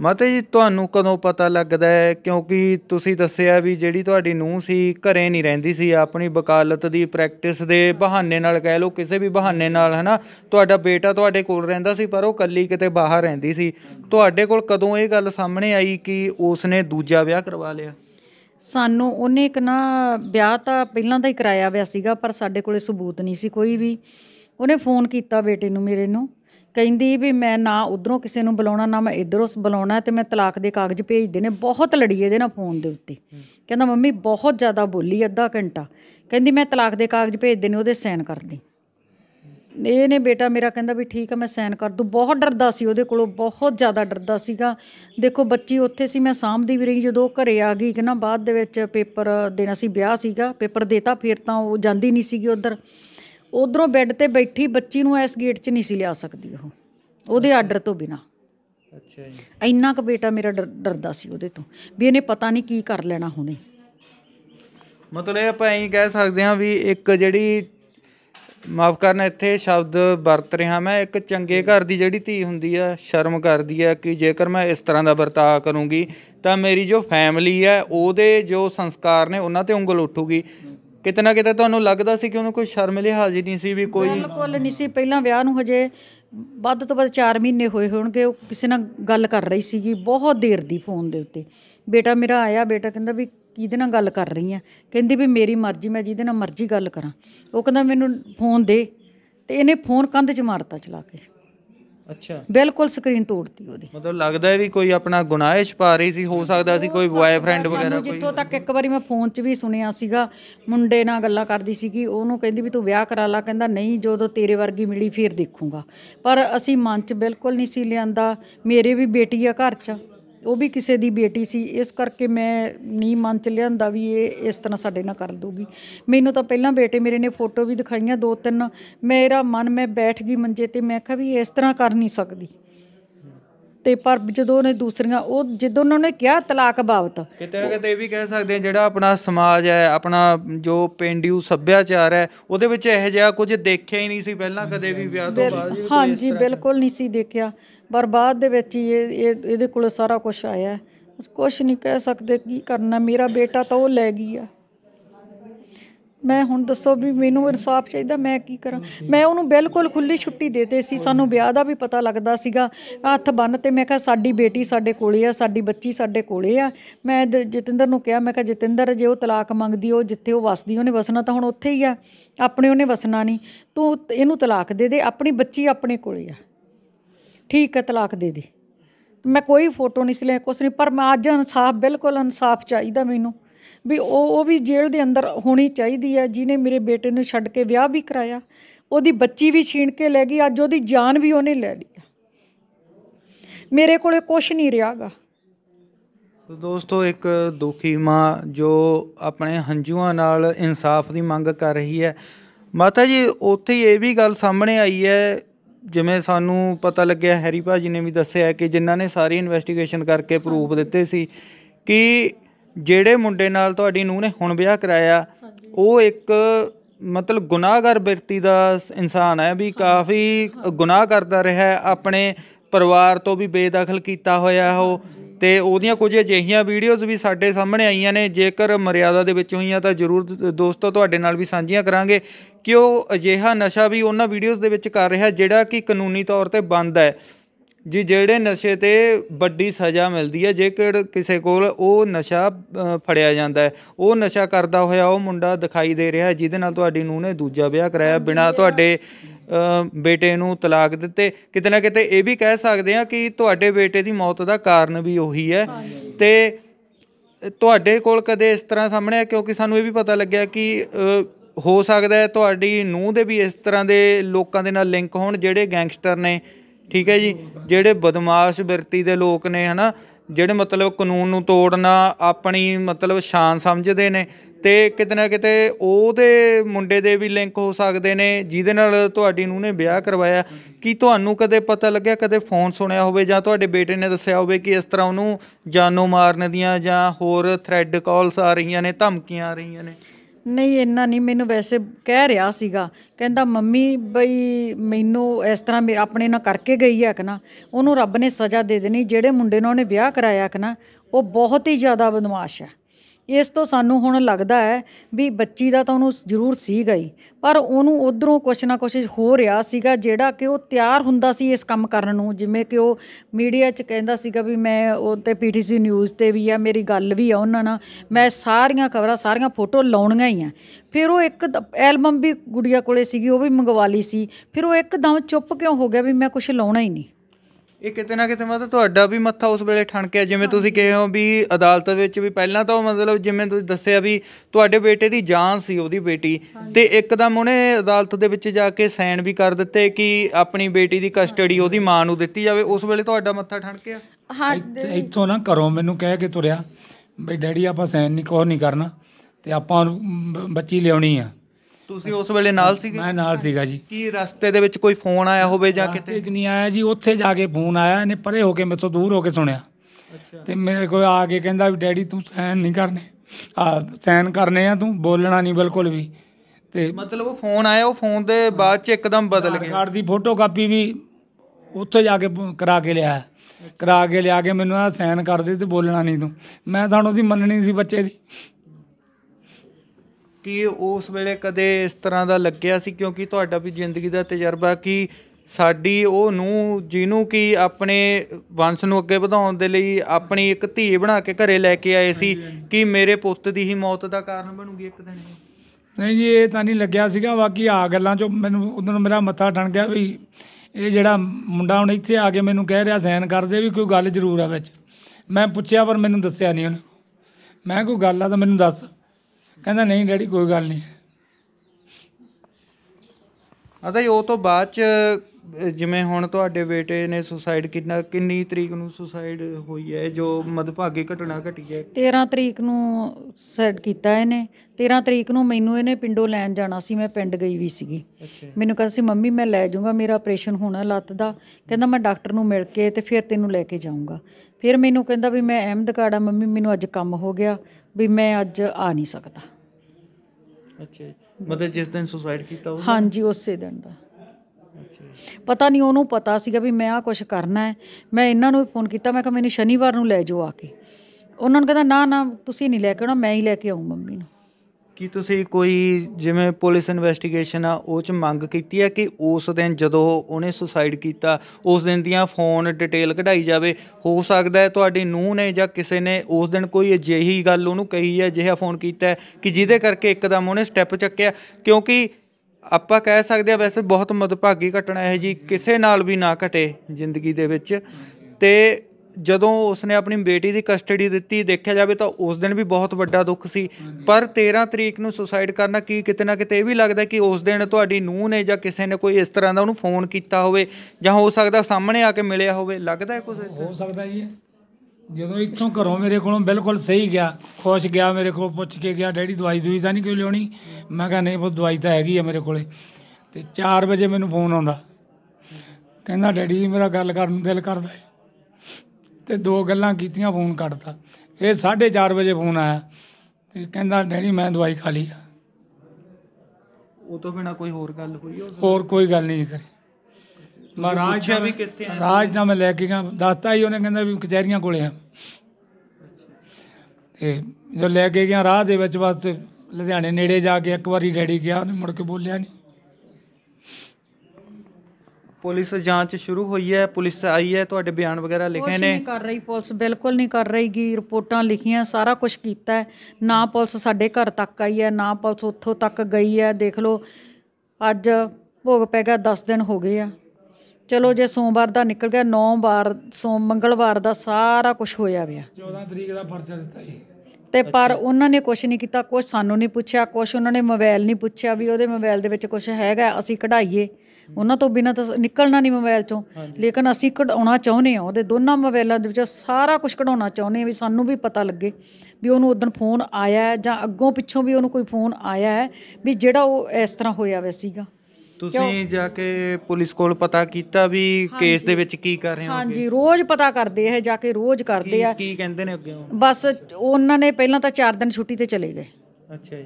ਮਾਤਾ ਜੀ ਤੁਹਾਨੂੰ ਕਦੋਂ ਪਤਾ ਲੱਗਦਾ ਹੈ ਕਿਉਂਕਿ ਤੁਸੀਂ ਦੱਸਿਆ ਵੀ ਜਿਹੜੀ ਤੁਹਾਡੀ ਨੂੰਹ ਸੀ ਘਰੇ ਨਹੀਂ ਰਹਿੰਦੀ ਸੀ ਆਪਣੀ ਵਕਾਲਤ ਦੀ ਪ੍ਰੈਕਟਿਸ ਦੇ ਬਹਾਨੇ ਨਾਲ ਕਹਿ ਲਓ ਕਿਸੇ ਵੀ ਬਹਾਨੇ ਨਾਲ ਹਨਾ ਤੁਹਾਡਾ ਬੇਟਾ ਤੁਹਾਡੇ ਕੋਲ ਰਹਿੰਦਾ ਸੀ ਪਰ ਉਹ ਕੱਲੀ ਕਿਤੇ ਬਾਹਰ ਰਹਿੰਦੀ ਸੀ ਤੁਹਾਡੇ ਕੋਲ ਕਦੋਂ ਇਹ ਗੱਲ ਸਾਹਮਣੇ ਆਈ ਕਿ ਉਸਨੇ ਦੂਜਾ ਵਿਆਹ ਕਰਵਾ ਲਿਆ ਸਾਨੂੰ ਉਹਨੇ ਇੱਕ ਨਾ ਵਿਆਹ ਤਾਂ ਪਹਿਲਾਂ ਦਾ ਹੀ ਕਰਾਇਆ ਹੋਇਆ ਸੀਗਾ ਪਰ ਸਾਡੇ ਕੋਲੇ ਸਬੂਤ ਨਹੀਂ ਸੀ ਕੋਈ ਵੀ ਉਹਨੇ ਫੋਨ ਕੀਤਾ ਬੇਟੇ ਨੂੰ ਮੇਰੇ ਨੂੰ ਕਹਿੰਦੀ ਵੀ ਮੈਂ ਨਾ ਉਧਰੋਂ ਕਿਸੇ ਨੂੰ ਬੁਲਾਉਣਾ ਨਾ ਮੈਂ ਇਧਰੋਂ ਬੁਲਾਉਣਾ ਤੇ ਮੈਂ ਤਲਾਕ ਦੇ ਕਾਗਜ਼ ਭੇਜਦੇ ਨੇ ਬਹੁਤ ਲੜੀ ਇਹਦੇ ਨਾਲ ਫੋਨ ਦੇ ਉੱਤੇ ਕਹਿੰਦਾ ਮੰਮੀ ਬਹੁਤ ਜ਼ਿਆਦਾ ਬੋਲੀ ਅੱਧਾ ਘੰਟਾ ਕਹਿੰਦੀ ਮੈਂ ਤਲਾਕ ਦੇ ਕਾਗਜ਼ ਭੇਜਦੇ ਨੇ ਉਹਦੇ ਸਾਈਨ ਕਰ ਦੇ ਇਹ ਨੇ ਬੇਟਾ ਮੇਰਾ ਕਹਿੰਦਾ ਵੀ ਠੀਕ ਆ ਮੈਂ ਸਾਈਨ ਕਰ ਦੂੰ ਬਹੁਤ ਡਰਦਾ ਸੀ ਉਹਦੇ ਕੋਲੋਂ ਬਹੁਤ ਜ਼ਿਆਦਾ ਡਰਦਾ ਸੀਗਾ ਦੇਖੋ ਬੱਚੀ ਉੱਥੇ ਸੀ ਮੈਂ ਸਾਹਮਣੇ ਵੀ ਰਹੀ ਜਦੋਂ ਘਰੇ ਆ ਗਈ ਕਿ ਨਾ ਬਾਅਦ ਦੇ ਵਿੱਚ ਪੇਪਰ ਦੇਣਾ ਸੀ ਵਿਆਹ ਸੀਗਾ ਪੇਪਰ ਦੇਤਾ ਫਿਰ ਤਾਂ ਉਹ ਜਾਂਦੀ ਨਹੀਂ ਸੀਗੀ ਉਧਰ ਉਧਰੋਂ ਬੈੱਡ ਤੇ ਬੈਠੀ ਬੱਚੀ ਨੂੰ ਇਸ ਗੇਟ 'ਚ ਨਹੀਂ ਸੀ ਲਿਆ ਸਕਦੀ ਉਹ ਉਹਦੇ ਆਰਡਰ ਤੋਂ ਬਿਨਾ ਅੱਛਾ ਜੀ ਇੰਨਾ ਕੁ ਬੇਟਾ ਮੇਰਾ ਡਰਦਾ ਸੀ ਉਹਦੇ ਤੋਂ ਵੀ ਇਹਨੇ ਪਤਾ ਨਹੀਂ ਕੀ ਕਰ ਲੈਣਾ ਹੁਣੇ ਮਤਲਬ ਇਹ ਆਪਾਂ ਐਂ ਕਹਿ ਸਕਦੇ ਹਾਂ ਵੀ ਇੱਕ ਜਿਹੜੀ ਮਾਫ ਕਰਨਾ ਇੱਥੇ ਸ਼ਬਦ ਵਰਤ ਰਿਹਾ ਮੈਂ ਇੱਕ ਚੰਗੇ ਘਰ ਦੀ ਜਿਹੜੀ ਧੀ ਹੁੰਦੀ ਆ ਸ਼ਰਮ ਕਰਦੀ ਆ ਕਿ ਜੇਕਰ ਮੈਂ ਇਸ ਤਰ੍ਹਾਂ ਦਾ ਵਰਤਾਅ ਕਰੂੰਗੀ ਤਾਂ ਮੇਰੀ ਜੋ ਫੈਮਿਲੀ ਆ ਉਹਦੇ ਜੋ ਸੰਸਕਾਰ ਨੇ ਉਹਨਾਂ ਤੇ ਉਂਗਲ ਉੱਠੂਗੀ ਕਿਤੇ ਨਾ ਕਿਤੇ ਤੁਹਾਨੂੰ ਲੱਗਦਾ ਸੀ ਕਿ ਉਹਨੂੰ ਕੋਈ ਸ਼ਰਮਿਲੇ ਹਾਜ਼ਰੀ ਨਹੀਂ ਸੀ ਵੀ ਕੋਈ ਬਿਲਕੁਲ ਨਹੀਂ ਸੀ ਪਹਿਲਾਂ ਵਿਆਹ ਨੂੰ ਹਜੇ ਵੱਧ ਤੋਂ ਵੱਧ 4 ਮਹੀਨੇ ਹੋਏ ਹੋਣਗੇ ਉਹ ਕਿਸੇ ਨਾਲ ਗੱਲ ਕਰ ਰਹੀ ਸੀਗੀ ਬਹੁਤ ਦੇਰ ਦੀ ਫੋਨ ਦੇ ਉੱਤੇ ਬੇਟਾ ਮੇਰਾ ਆਇਆ ਬੇਟਾ ਕਹਿੰਦਾ ਵੀ ਕਿਹਦੇ ਨਾਲ ਗੱਲ ਕਰ ਰਹੀ ਆ ਕਹਿੰਦੀ ਵੀ ਮੇਰੀ ਮਰਜ਼ੀ ਮੈਂ ਜਿਹਦੇ ਨਾਲ ਮਰਜ਼ੀ ਗੱਲ ਕਰਾਂ ਉਹ ਕਹਿੰਦਾ ਮੈਨੂੰ ਫੋਨ ਦੇ ਤੇ ਇਹਨੇ ਫੋਨ ਕੰਧ 'ਚ ਮਾਰਤਾ ਚਲਾ ਕੇ ਅੱਛਾ ਬਿਲਕੁਲ ਸਕਰੀਨ ਤੋੜਤੀ ਉਹਦੀ ਮਤਲਬ ਲੱਗਦਾ ਹੈ ਵੀ ਕੋਈ ਆਪਣਾ ਗੁਨਾਹ ਛਪਾ ਰਹੀ ਸੀ ਹੋ ਸਕਦਾ ਸੀ ਕੋਈ ਬॉयਫ੍ਰੈਂਡ ਵਗੈਰਾ ਕੋਈ ਜਿੱਥੋਂ ਤੱਕ ਇੱਕ ਵਾਰੀ ਮੈਂ ਫੋਨ 'ਚ ਵੀ ਸੁਣਿਆ ਸੀਗਾ ਮੁੰਡੇ ਨਾਲ ਗੱਲਾਂ ਕਰਦੀ ਸੀਗੀ ਉਹਨੂੰ ਕਹਿੰਦੀ ਵੀ ਤੂੰ ਵਿਆਹ ਕਰਾ ਲਾ ਕਹਿੰਦਾ ਨਹੀਂ ਜਦੋਂ ਤੇਰੇ ਵਰਗੀ ਮਿਲੀ ਫੇਰ ਦੇਖੂੰਗਾ ਪਰ ਅਸੀਂ ਮਨ 'ਚ ਬਿਲਕੁਲ ਨਹੀਂ ਸੀ ਲਿਆਂਦਾ ਮੇਰੇ ਵੀ ਬੇਟੀ ਆ ਘਰ 'ਚ ਉਹ ਵੀ ਕਿਸੇ ਦੀ ਬੇਟੀ ਸੀ ਇਸ ਕਰਕੇ ਮੈਂ ਨਹੀਂ ਮਨ ਚ ਲਿਆਂਦਾ ਵੀ ਇਹ ਇਸ ਤਰ੍ਹਾਂ ਸਾਡੇ ਨਾਲ ਕਰ ਦੂਗੀ ਮੈਨੂੰ ਤਾਂ ਪਹਿਲਾਂ ਬੇਟੇ ਮੇਰੇ ਨੇ ਫੋਟੋ ਵੀ ਦਿਖਾਈਆਂ ਦੋ ਤਿੰਨ ਮੇਰਾ ਮਨ ਮੈਂ ਬੈਠ ਗਈ ਮੰਜੇ ਤੇ ਮੈਂ ਕਿਹਾ ਵੀ ਇਸ ਤਰ੍ਹਾਂ ਕਰ ਨਹੀਂ ਸਕਦੀ ਤੇ ਪਰ ਜਦੋਂ ਉਹਨੇ ਦੂਸਰੀਆਂ ਉਹ ਜਦੋਂ ਉਹਨਾਂ ਨੇ ਕਿਹਾ ਤਲਾਕ ਬਾਬਤ ਕਿਤੇ ਕਿਤੇ ਇਹ ਵੀ ਕਹਿ ਸਕਦੇ ਆ ਜਿਹੜਾ ਆਪਣਾ ਸਮਾਜ ਹੈ ਆਪਣਾ ਜੋ ਪਿੰਡੂ ਸੱਭਿਆਚਾਰ ਹੈ ਉਹਦੇ ਵਿੱਚ ਇਹ ਜਿਹਾ ਕੁਝ ਦੇਖਿਆ ਹੀ ਨਹੀਂ ਸੀ ਪਹਿਲਾਂ ਕਦੇ ਵੀ ਵਿਆਹ ਤੋਂ ਬਾਅਦ ਹਾਂਜੀ ਬਿਲਕੁਲ ਨਹੀਂ ਸੀ ਦੇਖਿਆ ਪਰ ਬਾਅਦ ਦੇ ਵਿੱਚ ਹੀ ਇਹ ਇਹਦੇ ਕੋਲ ਸਾਰਾ ਕੁਝ ਆਇਆ ਕੁਝ ਨਹੀਂ ਕਹਿ ਸਕਦੇ ਕੀ ਕਰਨਾ ਮੇਰਾ ਬੇਟਾ ਤਾਂ ਉਹ ਲੈ ਗਈ ਆ ਮੈਂ ਹੁਣ ਦੱਸੋ ਵੀ ਮੈਨੂੰ ਇਨਸਾਫ ਚਾਹੀਦਾ ਮੈਂ ਕੀ ਕਰਾਂ ਮੈਂ ਉਹਨੂੰ ਬਿਲਕੁਲ ਖੁੱਲੀ ਛੁੱਟੀ ਦਿੱਤੀ ਸੀ ਸਾਨੂੰ ਵਿਆਹ ਦਾ ਵੀ ਪਤਾ ਲੱਗਦਾ ਸੀਗਾ ਹੱਥ ਬੰਨ ਤੇ ਮੈਂ ਕਿਹਾ ਸਾਡੀ ਬੇਟੀ ਸਾਡੇ ਕੋਲੇ ਆ ਸਾਡੀ ਬੱਚੀ ਸਾਡੇ ਕੋਲੇ ਆ ਮੈਂ ਜਤਿੰਦਰ ਨੂੰ ਕਿਹਾ ਮੈਂ ਕਿਹਾ ਜਤਿੰਦਰ ਜੇ ਉਹ ਤਲਾਕ ਮੰਗਦੀ ਉਹ ਜਿੱਥੇ ਉਹ ਵਸਦੀ ਉਹਨੇ ਵਸਣਾ ਤਾਂ ਹੁਣ ਉੱਥੇ ਹੀ ਆ ਆਪਣੇ ਉਹਨੇ ਵਸਣਾ ਨਹੀਂ ਤੂੰ ਇਹਨੂੰ ਤਲਾਕ ਦੇ ਦੇ ਆਪਣੀ ਬੱਚੀ ਆਪਣੇ ਕੋਲੇ ਆ ਠੀਕ ਹੈ ਤਲਾਕ ਦੇ ਦੇ ਮੈਂ ਕੋਈ ਫੋਟੋ ਨਹੀਂ ਸਲੇ ਕੁਛ ਨਹੀਂ ਪਰ ਮੈਂ ਅੱਜ ਇਨਸਾਫ ਬਿਲਕੁਲ ਇਨਸਾਫ ਚਾਹੀਦਾ ਮੈਨੂੰ ਵੀ ਉਹ ਉਹ ਵੀ ਜੇਲ੍ਹ ਦੇ ਅੰਦਰ ਹੋਣੀ ਚਾਹੀਦੀ ਹੈ ਜਿਨੇ ਮੇਰੇ ਬੇਟੇ ਨੂੰ ਛੱਡ ਕੇ ਵਿਆਹ ਵੀ ਕਰਾਇਆ ਉਹਦੀ ਬੱਚੀ ਵੀ ਛੀਣ ਕੇ ਲੈ ਗਈ ਅੱਜ ਉਹਦੀ ਜਾਨ ਵੀ ਉਹਨੇ ਲੈ ਲਈ ਮੇਰੇ ਕੋਲੇ ਕੁਝ ਨਹੀਂ ਰਿਹਾਗਾ ਦੋਸਤੋ ਇੱਕ ਦੁਖੀ ਮਾਂ ਜੋ ਆਪਣੇ ਹੰਝੂਆਂ ਨਾਲ ਇਨਸਾਫ ਦੀ ਮੰਗ ਕਰ ਰਹੀ ਹੈ ਮਾਤਾ ਜੀ ਉੱਥੇ ਇਹ ਵੀ ਗੱਲ ਸਾਹਮਣੇ ਆਈ ਹੈ ਜਿਵੇਂ ਸਾਨੂੰ ਪਤਾ ਲੱਗਿਆ ਹੈਰੀ ਭਾਜੀ ਨੇ ਵੀ ਦੱਸਿਆ ਕਿ ਜਿਨ੍ਹਾਂ ਨੇ ਸਾਰੀ ਇਨਵੈਸਟੀਗੇਸ਼ਨ ਕਰਕੇ ਪ੍ਰੂਫ ਦਿੱਤੇ ਸੀ ਕਿ ਜਿਹੜੇ ਮੁੰਡੇ ਨਾਲ ਤੁਹਾਡੀ ਨੂੰ ਨੇ ਹੁਣ ਵਿਆਹ ਕਰਾਇਆ ਉਹ ਇੱਕ ਮਤਲਬ ਗੁਨਾਹਗਰ ਵਿਅਕਤੀ ਦਾ ਇਨਸਾਨ ਹੈ ਵੀ ਕਾਫੀ ਗੁਨਾਹ ਕਰਦਾ ਰਿਹਾ ਹੈ ਆਪਣੇ ਪਰਿਵਾਰ ਤੋਂ ਵੀ ਬੇਦਖਲ ਕੀਤਾ ਹੋਇਆ ਉਹ ਤੇ ਉਹਦੀਆਂ ਕੁਝ ਅਜਿਹੀਆਂ ਵੀਡੀਓਜ਼ ਵੀ ਸਾਡੇ ਸਾਹਮਣੇ ਆਈਆਂ ਨੇ ਜੇਕਰ ਮਰਿਆਦਾ ਦੇ ਵਿੱਚ ਹੋਈਆਂ ਤਾਂ ਜਰੂਰ ਦੋਸਤੋ ਤੁਹਾਡੇ ਨਾਲ ਵੀ ਸਾਂਝੀਆਂ ਕਰਾਂਗੇ ਕਿ ਉਹ ਅਜਿਹਾ ਨਸ਼ਾ ਵੀ ਉਹਨਾਂ ਵੀਡੀਓਜ਼ ਦੇ ਵਿੱਚ ਕਰ ਰਿਹਾ ਜਿਹੜਾ ਕਿ ਕਾਨੂੰਨੀ ਤੌਰ ਤੇ ਬੰਦ ਹੈ ਜੀ ਜਿਹੜੇ ਨਸ਼ੇ ਤੇ ਵੱਡੀ ਸਜ਼ਾ ਮਿਲਦੀ ਹੈ ਜੇਕਰ ਕਿਸੇ ਕੋਲ ਉਹ ਨਸ਼ਾ ਫੜਿਆ ਜਾਂਦਾ ਹੈ ਉਹ ਨਸ਼ਾ ਕਰਦਾ ਹੋਇਆ ਉਹ ਮੁੰਡਾ ਦਿਖਾਈ ਦੇ ਰਿਹਾ ਜਿਹਦੇ ਨਾਲ ਤੁਹਾਡੀ ਨੂੰਹ ਨੇ ਦੂਜਾ ਵਿਆਹ ਕਰਾਇਆ ਬਿਨਾ ਤੁਹਾਡੇ ਬੇਟੇ ਨੂੰ ਤਲਾਕ ਦਿੱਤੇ ਕਿਤੇ ਨਾ ਕਿਤੇ ਇਹ ਵੀ ਕਹਿ ਸਕਦੇ ਆ ਕਿ ਤੁਹਾਡੇ ਬੇਟੇ ਦੀ ਮੌਤ ਦਾ ਕਾਰਨ ਵੀ ਉਹੀ ਹੈ ਤੇ ਤੁਹਾਡੇ ਕੋਲ ਕਦੇ ਇਸ ਤਰ੍ਹਾਂ ਸਾਹਮਣੇ ਆ ਕਿਉਂਕਿ ਸਾਨੂੰ ਇਹ ਵੀ ਪਤਾ ਲੱਗਿਆ ਕਿ ਹੋ ਸਕਦਾ ਹੈ ਤੁਹਾਡੀ ਨੂੰਹ ਦੇ ਵੀ ਇਸ ਤਰ੍ਹਾਂ ਦੇ ਲੋਕਾਂ ਦੇ ਨਾਲ ਲਿੰਕ ਹੋਣ ਜਿਹੜੇ ਗੈਂਗਸਟਰ ਨੇ ਠੀਕ ਹੈ ਜੀ ਜਿਹੜੇ ਬਦਮਾਸ਼ ਵਰਤੀ ਦੇ ਲੋਕ ਨੇ ਹਨਾ ਜਿਹੜੇ ਮਤਲਬ ਕਾਨੂੰਨ ਨੂੰ ਤੋੜਨਾ ਆਪਣੀ ਮਤਲਬ ਸ਼ਾਨ ਸਮਝਦੇ ਨੇ ਤੇ ਕਿਤੇ ਨਾ ਕਿਤੇ ਉਹਦੇ ਮੁੰਡੇ ਦੇ ਵੀ ਲਿੰਕ ਹੋ ਸਕਦੇ ਨੇ ਜਿਹਦੇ ਨਾਲ ਤੁਹਾਡੀ ਨੂੰ ਨੇ ਵਿਆਹ ਕਰਵਾਇਆ ਕੀ ਤੁਹਾਨੂੰ ਕਦੇ ਪਤਾ ਲੱਗਿਆ ਕਦੇ ਫੋਨ ਸੁਣਿਆ ਹੋਵੇ ਜਾਂ ਤੁਹਾਡੇ ਬੇਟੇ ਨੇ ਦੱਸਿਆ ਹੋਵੇ ਕਿ ਇਸ ਤਰ੍ਹਾਂ ਉਹਨੂੰ ਜਾਨੋਂ ਮਾਰਨ ਦੀਆਂ ਜਾਂ ਹੋਰ ਥ੍ਰੈਡ ਕਾਲਸ ਆ ਰਹੀਆਂ ਨੇ ਧਮਕੀਆਂ ਆ ਰਹੀਆਂ ਨੇ ਨਹੀਂ ਇੰਨਾ ਨਹੀਂ ਮੈਨੂੰ ਵੈਸੇ ਕਹਿ ਰਿਹਾ ਸੀਗਾ ਕਹਿੰਦਾ ਮੰਮੀ ਬਈ ਮੈਨੂੰ ਇਸ ਤਰ੍ਹਾਂ ਮੇ ਆਪਣੇ ਨਾਲ ਕਰਕੇ ਗਈ ਹੈ ਕਿ ਨਾ ਉਹਨੂੰ ਰੱਬ ਨੇ ਸਜ਼ਾ ਦੇ ਦੇਣੀ ਜਿਹੜੇ ਮੁੰਡੇ ਨਾਲ ਉਹਨੇ ਵਿਆਹ ਕਰਾਇਆ ਕਿ ਨਾ ਉਹ ਬਹੁਤ ਹੀ ਜ਼ਿਆਦਾ ਬਦਮਾਸ਼ ਹੈ ਇਸ ਤੋਂ ਸਾਨੂੰ ਹੁਣ ਲੱਗਦਾ ਹੈ ਵੀ ਬੱਚੀ ਦਾ ਤਾਂ ਉਹਨੂੰ ਜ਼ਰੂਰ ਸੀ ਗਈ ਪਰ ਉਹਨੂੰ ਉਧਰੋਂ ਕੁਛ ਨਾ ਕੁਛ ਹੋ ਰਿਹਾ ਸੀਗਾ ਜਿਹੜਾ ਕਿ ਉਹ ਤਿਆਰ ਹੁੰਦਾ ਸੀ ਇਸ ਕੰਮ ਕਰਨ ਨੂੰ ਜਿਵੇਂ ਕਿ ਉਹ ਮੀਡੀਆ 'ਚ ਕਹਿੰਦਾ ਸੀਗਾ ਵੀ ਮੈਂ ਉਹ ਤੇ ਪੀਟੀਸੀ ਨਿਊਜ਼ ਤੇ ਵੀ ਆ ਮੇਰੀ ਗੱਲ ਵੀ ਆ ਉਹਨਾਂ ਨਾਲ ਮੈਂ ਸਾਰੀਆਂ ਖਬਰਾਂ ਸਾਰੀਆਂ ਫੋਟੋ ਲਾਉਣੀਆਂ ਹੀ ਆ ਫਿਰ ਉਹ ਇੱਕ ਐਲਬਮ ਵੀ ਗੁੜੀਆ ਕੋਲੇ ਸੀਗੀ ਉਹ ਵੀ ਮੰਗਵਾ ਲਈ ਸੀ ਫਿਰ ਉਹ ਇੱਕਦਮ ਚੁੱਪ ਕਿਉਂ ਹੋ ਗਿਆ ਵੀ ਮੈਂ ਕੁਝ ਲਾਉਣਾ ਹੀ ਨਹੀਂ ਇਹ ਕਿਤੇ ਨਾ ਕਿਤੇ ਮਤਲਬ ਤੁਹਾਡਾ ਵੀ ਮੱਥਾ ਉਸ ਵੇਲੇ ਠਣਕਿਆ ਜਿਵੇਂ ਤੁਸੀਂ ਕਹੇ ਹੋ ਵੀ ਅਦਾਲਤ ਵਿੱਚ ਵੀ ਪਹਿਲਾਂ ਤਾਂ ਉਹ ਮਤਲਬ ਜਿਵੇਂ ਤੁਸੀਂ ਦੱਸਿਆ ਵੀ ਤੁਹਾਡੇ ਬੇਟੇ ਦੀ ਜਾਨ ਸੀ ਉਹਦੀ ਬੇਟੀ ਤੇ ਇੱਕਦਮ ਉਹਨੇ ਅਦਾਲਤ ਦੇ ਵਿੱਚ ਜਾ ਕੇ ਸਾਈਨ ਵੀ ਕਰ ਦਿੱਤੇ ਕਿ ਆਪਣੀ ਬੇਟੀ ਦੀ ਕਸਟਡੀ ਉਹਦੀ ਮਾਂ ਨੂੰ ਦਿੱਤੀ ਜਾਵੇ ਉਸ ਵੇਲੇ ਤੁਹਾਡਾ ਮੱਥਾ ਠਣਕਿਆ ਹਾਂ ਇੱਥੋਂ ਨਾ ਕਰੋ ਮੈਨੂੰ ਕਹਿ ਕੇ ਤੁਰਿਆ ਬਈ ਡੈਡੀ ਆਪਾਂ ਸਾਈਨ ਨਹੀਂ ਕੋਰ ਨਹੀਂ ਕਰਨਾ ਤੇ ਆਪਾਂ ਬੱਚੀ ਲਿਆਉਣੀ ਆ ਤੁਸੀਂ ਉਸ ਵੇਲੇ ਨਾਲ ਸੀਗੇ ਮੈਂ ਨਾਲ ਸੀਗਾ ਜੀ ਕੀ ਰਸਤੇ ਦੇ ਵਿੱਚ ਕੋਈ ਫੋਨ ਆਇਆ ਹੋਵੇ ਜਾਂ ਕਿਤੇ ਨਹੀਂ ਆਇਆ ਜੀ ਉੱਥੇ ਜਾ ਕੇ ਫੋਨ ਆਇਆ ਇਹਨੇ ਪਰੇ ਹੋ ਕੇ ਮੇਥੋਂ ਦੂਰ ਹੋ ਕੇ ਸੁਣਿਆ ਤੇ ਮੇਰੇ ਕੋਲ ਆ ਕੇ ਕਹਿੰਦਾ ਵੀ ਡੈਡੀ ਤੂੰ ਸਾਈਨ ਨਹੀਂ ਕਰਨੇ ਆ ਸਾਈਨ ਕਰਨੇ ਆ ਤੂੰ ਬੋਲਣਾ ਨਹੀਂ ਬਿਲਕੁਲ ਵੀ ਤੇ ਮਤਲਬ ਉਹ ਫੋਨ ਆਇਆ ਉਹ ਫੋਨ ਦੇ ਬਾਅਦ ਚ ਇੱਕਦਮ ਬਦਲ ਗਿਆ ਕਾਰਡ ਦੀ ਫੋਟੋ ਕਾਪੀ ਵੀ ਉੱਥੇ ਜਾ ਕੇ ਕਰਾ ਕੇ ਲਿਆ ਕਰਾ ਕੇ ਲਿਆ ਕੇ ਮੈਨੂੰ ਆ ਸਾਈਨ ਕਰਦੇ ਤੇ ਬੋਲਣਾ ਨਹੀਂ ਤੂੰ ਮੈਂ ਤਾਂ ਉਹਦੀ ਮੰਨਣੀ ਸੀ ਬੱਚੇ ਦੀ ਕਿ ਉਸ ਵੇਲੇ ਕਦੇ ਇਸ ਤਰ੍ਹਾਂ ਦਾ ਲੱਗਿਆ ਸੀ ਕਿਉਂਕਿ ਤੁਹਾਡਾ ਵੀ ਜ਼ਿੰਦਗੀ ਦਾ ਤਜਰਬਾ ਕਿ ਸਾਡੀ ਉਹ ਨੂੰ ਜਿਹਨੂੰ ਕੀ ਆਪਣੇ ਵੰਸ਼ ਨੂੰ ਅੱਗੇ ਵਧਾਉਣ ਦੇ ਲਈ ਆਪਣੀ ਇੱਕ ਧੀ ਬਣਾ ਕੇ ਘਰੇ ਲੈ ਕੇ ਆਏ ਸੀ ਕਿ ਮੇਰੇ ਪੁੱਤ ਦੀ ਹੀ ਮੌਤ ਦਾ ਕਾਰਨ ਬਣੂਗੀ ਇੱਕ ਦਿਨ ਨਹੀਂ ਜੀ ਇਹ ਤਾਂ ਨਹੀਂ ਲੱਗਿਆ ਸੀਗਾ ਬਾਕੀ ਆ ਗੱਲਾਂ ਚੋਂ ਮੈਨੂੰ ਉਹਨਾਂ ਨੂੰ ਮੇਰਾ ਮੱਥਾ ਟਣ ਗਿਆ ਵੀ ਇਹ ਜਿਹੜਾ ਮੁੰਡਾ ਹੁਣ ਇੱਥੇ ਆ ਕੇ ਮੈਨੂੰ ਕਹਿ ਰਿਹਾ ਸੈਨ ਕਰਦੇ ਵੀ ਕੋਈ ਗੱਲ ਜ਼ਰੂਰ ਆ ਵਿੱਚ ਮੈਂ ਪੁੱਛਿਆ ਪਰ ਮੈਨੂੰ ਦੱਸਿਆ ਨਹੀਂ ਉਹਨੇ ਮੈਂ ਕੋਈ ਗੱਲ ਆ ਤਾਂ ਮੈਨੂੰ ਦੱਸ ਕਹਿੰਦਾ ਨਹੀਂ ਡੈਡੀ ਕੋਈ ਗੱਲ ਨਹੀਂ ਅਦਾ ਉਹ ਤੋਂ ਬਾਅਦ ਚ ਜਿਵੇਂ ਹੁਣ ਤੁਹਾਡੇ ਬੇਟੇ ਨੇ ਸੁਸਾਈਡ ਕਿੰਨਾ ਕਿੰਨੀ ਤਰੀਕ ਨੂੰ ਸੁਸਾਈਡ ਹੋਈ ਹੈ ਜੋ ਮਦਭਾਗੀ ਘਟਨਾ ਘਟੀ ਹੈ 13 ਤਰੀਕ ਨੂੰ ਸੈਟ ਕੀਤਾ ਇਹਨੇ 13 ਤਰੀਕ ਨੂੰ ਮੈਨੂੰ ਇਹਨੇ ਪਿੰਡੋਂ ਲੈਣ ਜਾਣਾ ਸੀ ਮੈਂ ਪਿੰਡ ਗਈ ਵੀ ਸੀਗੀ ਮੈਨੂੰ ਕਹਿੰਦਾ ਸੀ ਮੰਮੀ ਮੈਂ ਲੈ ਜਾਊਂਗਾ ਮੇਰਾ ਆਪਰੇਸ਼ਨ ਹੋਣਾ ਲੱਤ ਦਾ ਕਹਿੰਦਾ ਮੈਂ ਡਾਕਟਰ ਨੂੰ ਮਿਲ ਕੇ ਤੇ ਫਿਰ ਤੈਨੂੰ ਲੈ ਕੇ ਜਾਊਂਗਾ ਫਿਰ ਮੈਨੂੰ ਕਹਿੰਦਾ ਵੀ ਮੈਂ ਅਹਿਮਦ ਕਾੜਾ ਮੰਮੀ ਮੈਨੂੰ ਅੱਜ ਕੰਮ ਹੋ ਗਿਆ ਵੀ ਮੈਂ ਅੱਜ ਆ ਨਹੀਂ ਸਕਦਾ ਅੱਛਾ ਮਤਲਬ ਜਿਸ ਦਿਨ ਸੁਸਾਈਡ ਕੀਤਾ ਉਹ ਹਾਂਜੀ ਉਸੇ ਦਿਨ ਦਾ ਪਤਾ ਨਹੀਂ ਉਹਨੂੰ ਪਤਾ ਸੀਗਾ ਵੀ ਮੈਂ ਆ ਕੁਝ ਕਰਨਾ ਹੈ ਮੈਂ ਇਹਨਾਂ ਨੂੰ ਫੋਨ ਕੀਤਾ ਮੈਂ ਕਿਹਾ ਮੈਨੂੰ ਸ਼ਨੀਵਾਰ ਨੂੰ ਲੈ ਜਾਓ ਆ ਕੇ ਉਹਨਾਂ ਨੇ ਕਹਿੰਦਾ ਨਾ ਨਾ ਤੁਸੀਂ ਨਹੀਂ ਲੈ ਕੇ ਆਉਣਾ ਮੈਂ ਹੀ ਲੈ ਕੇ ਆਉਂ ਮੰਮੀ ਨੂੰ ਕੀ ਤੁਸੀਂ ਕੋਈ ਜਿਵੇਂ ਪੁਲਿਸ ਇਨਵੈਸਟੀਗੇਸ਼ਨ ਆ ਉਹ ਚ ਮੰਗ ਕੀਤੀ ਹੈ ਕਿ ਉਸ ਦਿਨ ਜਦੋਂ ਉਹਨੇ ਸੁਸਾਈਡ ਕੀਤਾ ਉਸ ਦਿਨ ਦੀਆਂ ਫੋਨ ਡਿਟੇਲ ਕਢਾਈ ਜਾਵੇ ਹੋ ਸਕਦਾ ਹੈ ਤੁਹਾਡੀ ਨੂੰਹ ਨੇ ਜਾਂ ਕਿਸੇ ਨੇ ਉਸ ਦਿਨ ਕੋਈ ਅਜਿਹੀ ਗੱਲ ਉਹਨੂੰ ਕਹੀ ਹੈ ਜਿਹੜਾ ਫੋਨ ਕੀਤਾ ਕਿ ਜਿਹਦੇ ਕਰਕੇ ਇੱਕਦਮ ਉਹਨੇ ਸਟੈਪ ਚੱਕਿਆ ਕਿਉਂਕਿ ਆਪਾਂ ਕਹਿ ਸਕਦੇ ਆ ਵੈਸੇ ਬਹੁਤ ਮਦਭਾਗੀ ਘਟਨਾ ਇਹ ਜੀ ਕਿਸੇ ਨਾਲ ਵੀ ਨਾ ਘਟੇ ਜ਼ਿੰਦਗੀ ਦੇ ਵਿੱਚ ਤੇ ਜਦੋਂ ਉਸਨੇ ਆਪਣੀ ਬੇਟੀ ਦੀ ਕਸਟਡੀ ਦਿੱਤੀ ਦੇਖਿਆ ਜਾਵੇ ਤਾਂ ਉਸ ਦਿਨ ਵੀ ਬਹੁਤ ਵੱਡਾ ਦੁੱਖ ਸੀ ਪਰ 13 ਤਰੀਕ ਨੂੰ ਸੁਸਾਈਡ ਕਰਨਾ ਕੀ ਕਿਤੇ ਨਾ ਕਿਤੇ ਇਹ ਵੀ ਲੱਗਦਾ ਕਿ ਉਸ ਦਿਨ ਤੁਹਾਡੀ ਨੂੰਹ ਨੇ ਜਾਂ ਕਿਸੇ ਨੇ ਕੋਈ ਇਸ ਤਰ੍ਹਾਂ ਦਾ ਉਹਨੂੰ ਫੋਨ ਕੀਤਾ ਹੋਵੇ ਜਾਂ ਹੋ ਸਕਦਾ ਸਾਹਮਣੇ ਆ ਕੇ ਮਿਲਿਆ ਹੋਵੇ ਲੱਗਦਾ ਹੈ ਕੁਝ ਹੋ ਸਕਦਾ ਜੀ ਜਦੋਂ ਇੱਥੋਂ ਘਰੋਂ ਮੇਰੇ ਕੋਲੋਂ ਬਿਲਕੁਲ ਸਹੀ ਗਿਆ ਖੁਸ਼ ਗਿਆ ਮੇਰੇ ਕੋਲ ਪੁੱਛ ਕੇ ਗਿਆ ਡੈਡੀ ਦਵਾਈ ਦੂਈ ਤਾਂ ਨਹੀਂ ਕੋਈ ਲਿਆਉਣੀ ਮੈਂ ਕਿਹਾ ਨਹੀਂ ਬਹੁਤ ਦਵਾਈ ਤਾਂ ਹੈਗੀ ਆ ਮੇਰੇ ਕੋਲੇ ਤੇ 4 ਵਜੇ ਮੈਨੂੰ ਫੋਨ ਆਉਂਦਾ ਕਹਿੰਦਾ ਡੈਡੀ ਜੀ ਮੇਰਾ ਗੱਲ ਕਰਨ ਨੂੰ ਦਿਲ ਕਰਦਾ ਤੇ ਦੋ ਗੱਲਾਂ ਕੀਤੀਆਂ ਫੋਨ ਕੱਟਤਾ ਇਹ 4:30 ਵਜੇ ਫੋਨ ਆਇਆ ਤੇ ਕਹਿੰਦਾ ਡੈਡੀ ਮੈਂ ਦਵਾਈ ਖਾ ਲਈ ਉਹ ਤੋਂ ਬਿਨਾ ਕੋਈ ਹੋਰ ਗੱਲ ਹੋਈ ਹੋਰ ਕੋਈ ਗੱਲ ਨਹੀਂ ਜੀ ਕਰੀ ਮਹਾਰਾਜ ਜੀ ਵੀ ਕਿੱਥੇ ਰਾਜ ਨਾਮ ਲੈ ਕੇ ਗਿਆ ਦੱਸਤਾ ਹੀ ਉਹਨੇ ਕਹਿੰਦਾ ਵੀ ਕਚਹਿਰੀਆਂ ਕੋਲੇ ਆ ਤੇ ਜੋ ਲੈ ਕੇ ਗਿਆ ਰਾਹ ਦੇ ਵਿੱਚ ਬਸ ਲੁਧਿਆਣੇ ਨੇੜੇ ਜਾ ਕੇ ਇੱਕ ਵਾਰੀ ਡੈਡੀ ਗਿਆ ਉਹਨੇ ਮੁੜ ਕੇ ਬੋਲਿਆ ਨਹੀਂ ਪੁਲਿਸ ਜਾਂਚ ਸ਼ੁਰੂ ਹੋਈ ਹੈ ਪੁਲਿਸ ਆਈ ਹੈ ਤੁਹਾਡੇ ਬਿਆਨ ਵਗੈਰਾ ਲਿਖੇ ਨੇ ਨੇ ਨਹੀਂ ਕਰ ਰਹੀ ਪੁਲਿਸ ਬਿਲਕੁਲ ਨਹੀਂ ਕਰ ਰਹੀ ਗੀ ਰਿਪੋਰਟਾਂ ਲਿਖੀਆਂ ਸਾਰਾ ਕੁਝ ਕੀਤਾ ਹੈ ਨਾ ਪੁਲਿਸ ਸਾਡੇ ਘਰ ਤੱਕ ਆਈ ਹੈ ਨਾ ਪੁਲਿਸ ਉੱਥੋਂ ਤੱਕ ਗਈ ਹੈ ਦੇਖ ਲਓ ਅੱਜ ਭੋਗ ਪੈ ਗਿਆ 10 ਦਿਨ ਹੋ ਗਏ ਆ ਚਲੋ ਜੇ ਸੋਮਵਾਰ ਦਾ ਨਿਕਲ ਗਿਆ ਨੌਵਾਰ ਸੋਮ ਮੰਗਲਵਾਰ ਦਾ ਸਾਰਾ ਕੁਝ ਹੋਇਆ ਪਿਆ 14 ਤਰੀਕ ਦਾ ਪਰਚਾ ਦਿੱਤਾ ਜੀ ਤੇ ਪਰ ਉਹਨਾਂ ਨੇ ਕੁਝ ਨਹੀਂ ਕੀਤਾ ਕੁਝ ਸਾਨੂੰ ਨਹੀਂ ਪੁੱਛਿਆ ਕੁਝ ਉਹਨਾਂ ਨੇ ਮੋਬਾਈਲ ਨਹੀਂ ਪੁੱਛਿਆ ਵੀ ਉਹਦੇ ਮੋਬਾਈਲ ਦੇ ਵਿੱਚ ਕੁਝ ਹੈਗਾ ਅਸੀਂ ਕਢਾਈਏ ਉਹਨਾਂ ਤੋਂ ਬਿਨਾਂ ਤਾਂ ਨਿਕਲਣਾ ਨਹੀਂ ਮੋਬਾਈਲ ਚੋਂ ਲੇਕਿਨ ਅਸੀਂ ਕਢਾਉਣਾ ਚਾਹੁੰਦੇ ਆ ਉਹਦੇ ਦੋਨਾਂ ਮੋਬਾਈਲਾਂ ਦੇ ਵਿੱਚ ਸਾਰਾ ਕੁਝ ਕਢਾਉਣਾ ਚਾਹੁੰਦੇ ਆ ਵੀ ਸਾਨੂੰ ਵੀ ਪਤਾ ਲੱਗੇ ਵੀ ਉਹਨੂੰ ਉਦੋਂ ਫੋਨ ਆਇਆ ਜਾਂ ਅੱਗੋਂ ਪਿੱਛੋਂ ਵੀ ਉਹਨੂੰ ਕੋਈ ਫੋਨ ਆਇਆ ਹੈ ਵੀ ਜਿਹੜਾ ਉਹ ਇਸ ਤਰ੍ਹਾਂ ਹੋਇਆ ਵੈ ਸੀਗਾ ਤੁਸੀਂ ਜਾ ਕੇ ਪੁਲਿਸ ਕੋਲ ਪਤਾ ਕੀਤਾ ਵੀ ਕੇਸ ਦੇ ਵਿੱਚ ਕੀ ਕਰ ਰਹੇ ਹੋ ਹਾਂਜੀ ਰੋਜ਼ ਪਤਾ ਕਰਦੇ ਇਹ ਜਾ ਕੇ ਰੋਜ਼ ਕਰਦੇ ਆ ਕੀ ਕਹਿੰਦੇ ਨੇ ਅੱਗੇ ਬਸ ਉਹਨਾਂ ਨੇ ਪਹਿਲਾਂ ਤਾਂ 4 ਦਿਨ ਛੁੱਟੀ ਤੇ ਚਲੇ ਗਏ ਅੱਛਾ ਜੀ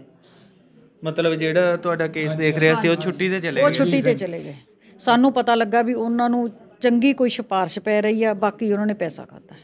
ਮਤਲਬ ਜਿਹੜਾ ਤੁਹਾਡਾ ਕੇਸ ਦੇਖ ਰਿਹਾ ਸੀ ਉਹ ਛੁੱਟੀ ਤੇ ਚਲੇ ਗਏ ਉਹ ਛੁੱਟੀ ਤੇ ਚਲੇ ਗਏ ਸਾਨੂੰ ਪਤਾ ਲੱਗਾ ਵੀ ਉਹਨਾਂ ਨੂੰ ਚੰਗੀ ਕੋਈ ਸਿਫਾਰਿਸ਼ ਪੈ ਰਹੀ ਆ ਬਾਕੀ ਉਹਨਾਂ ਨੇ ਪੈਸਾ ਖਾਦਾ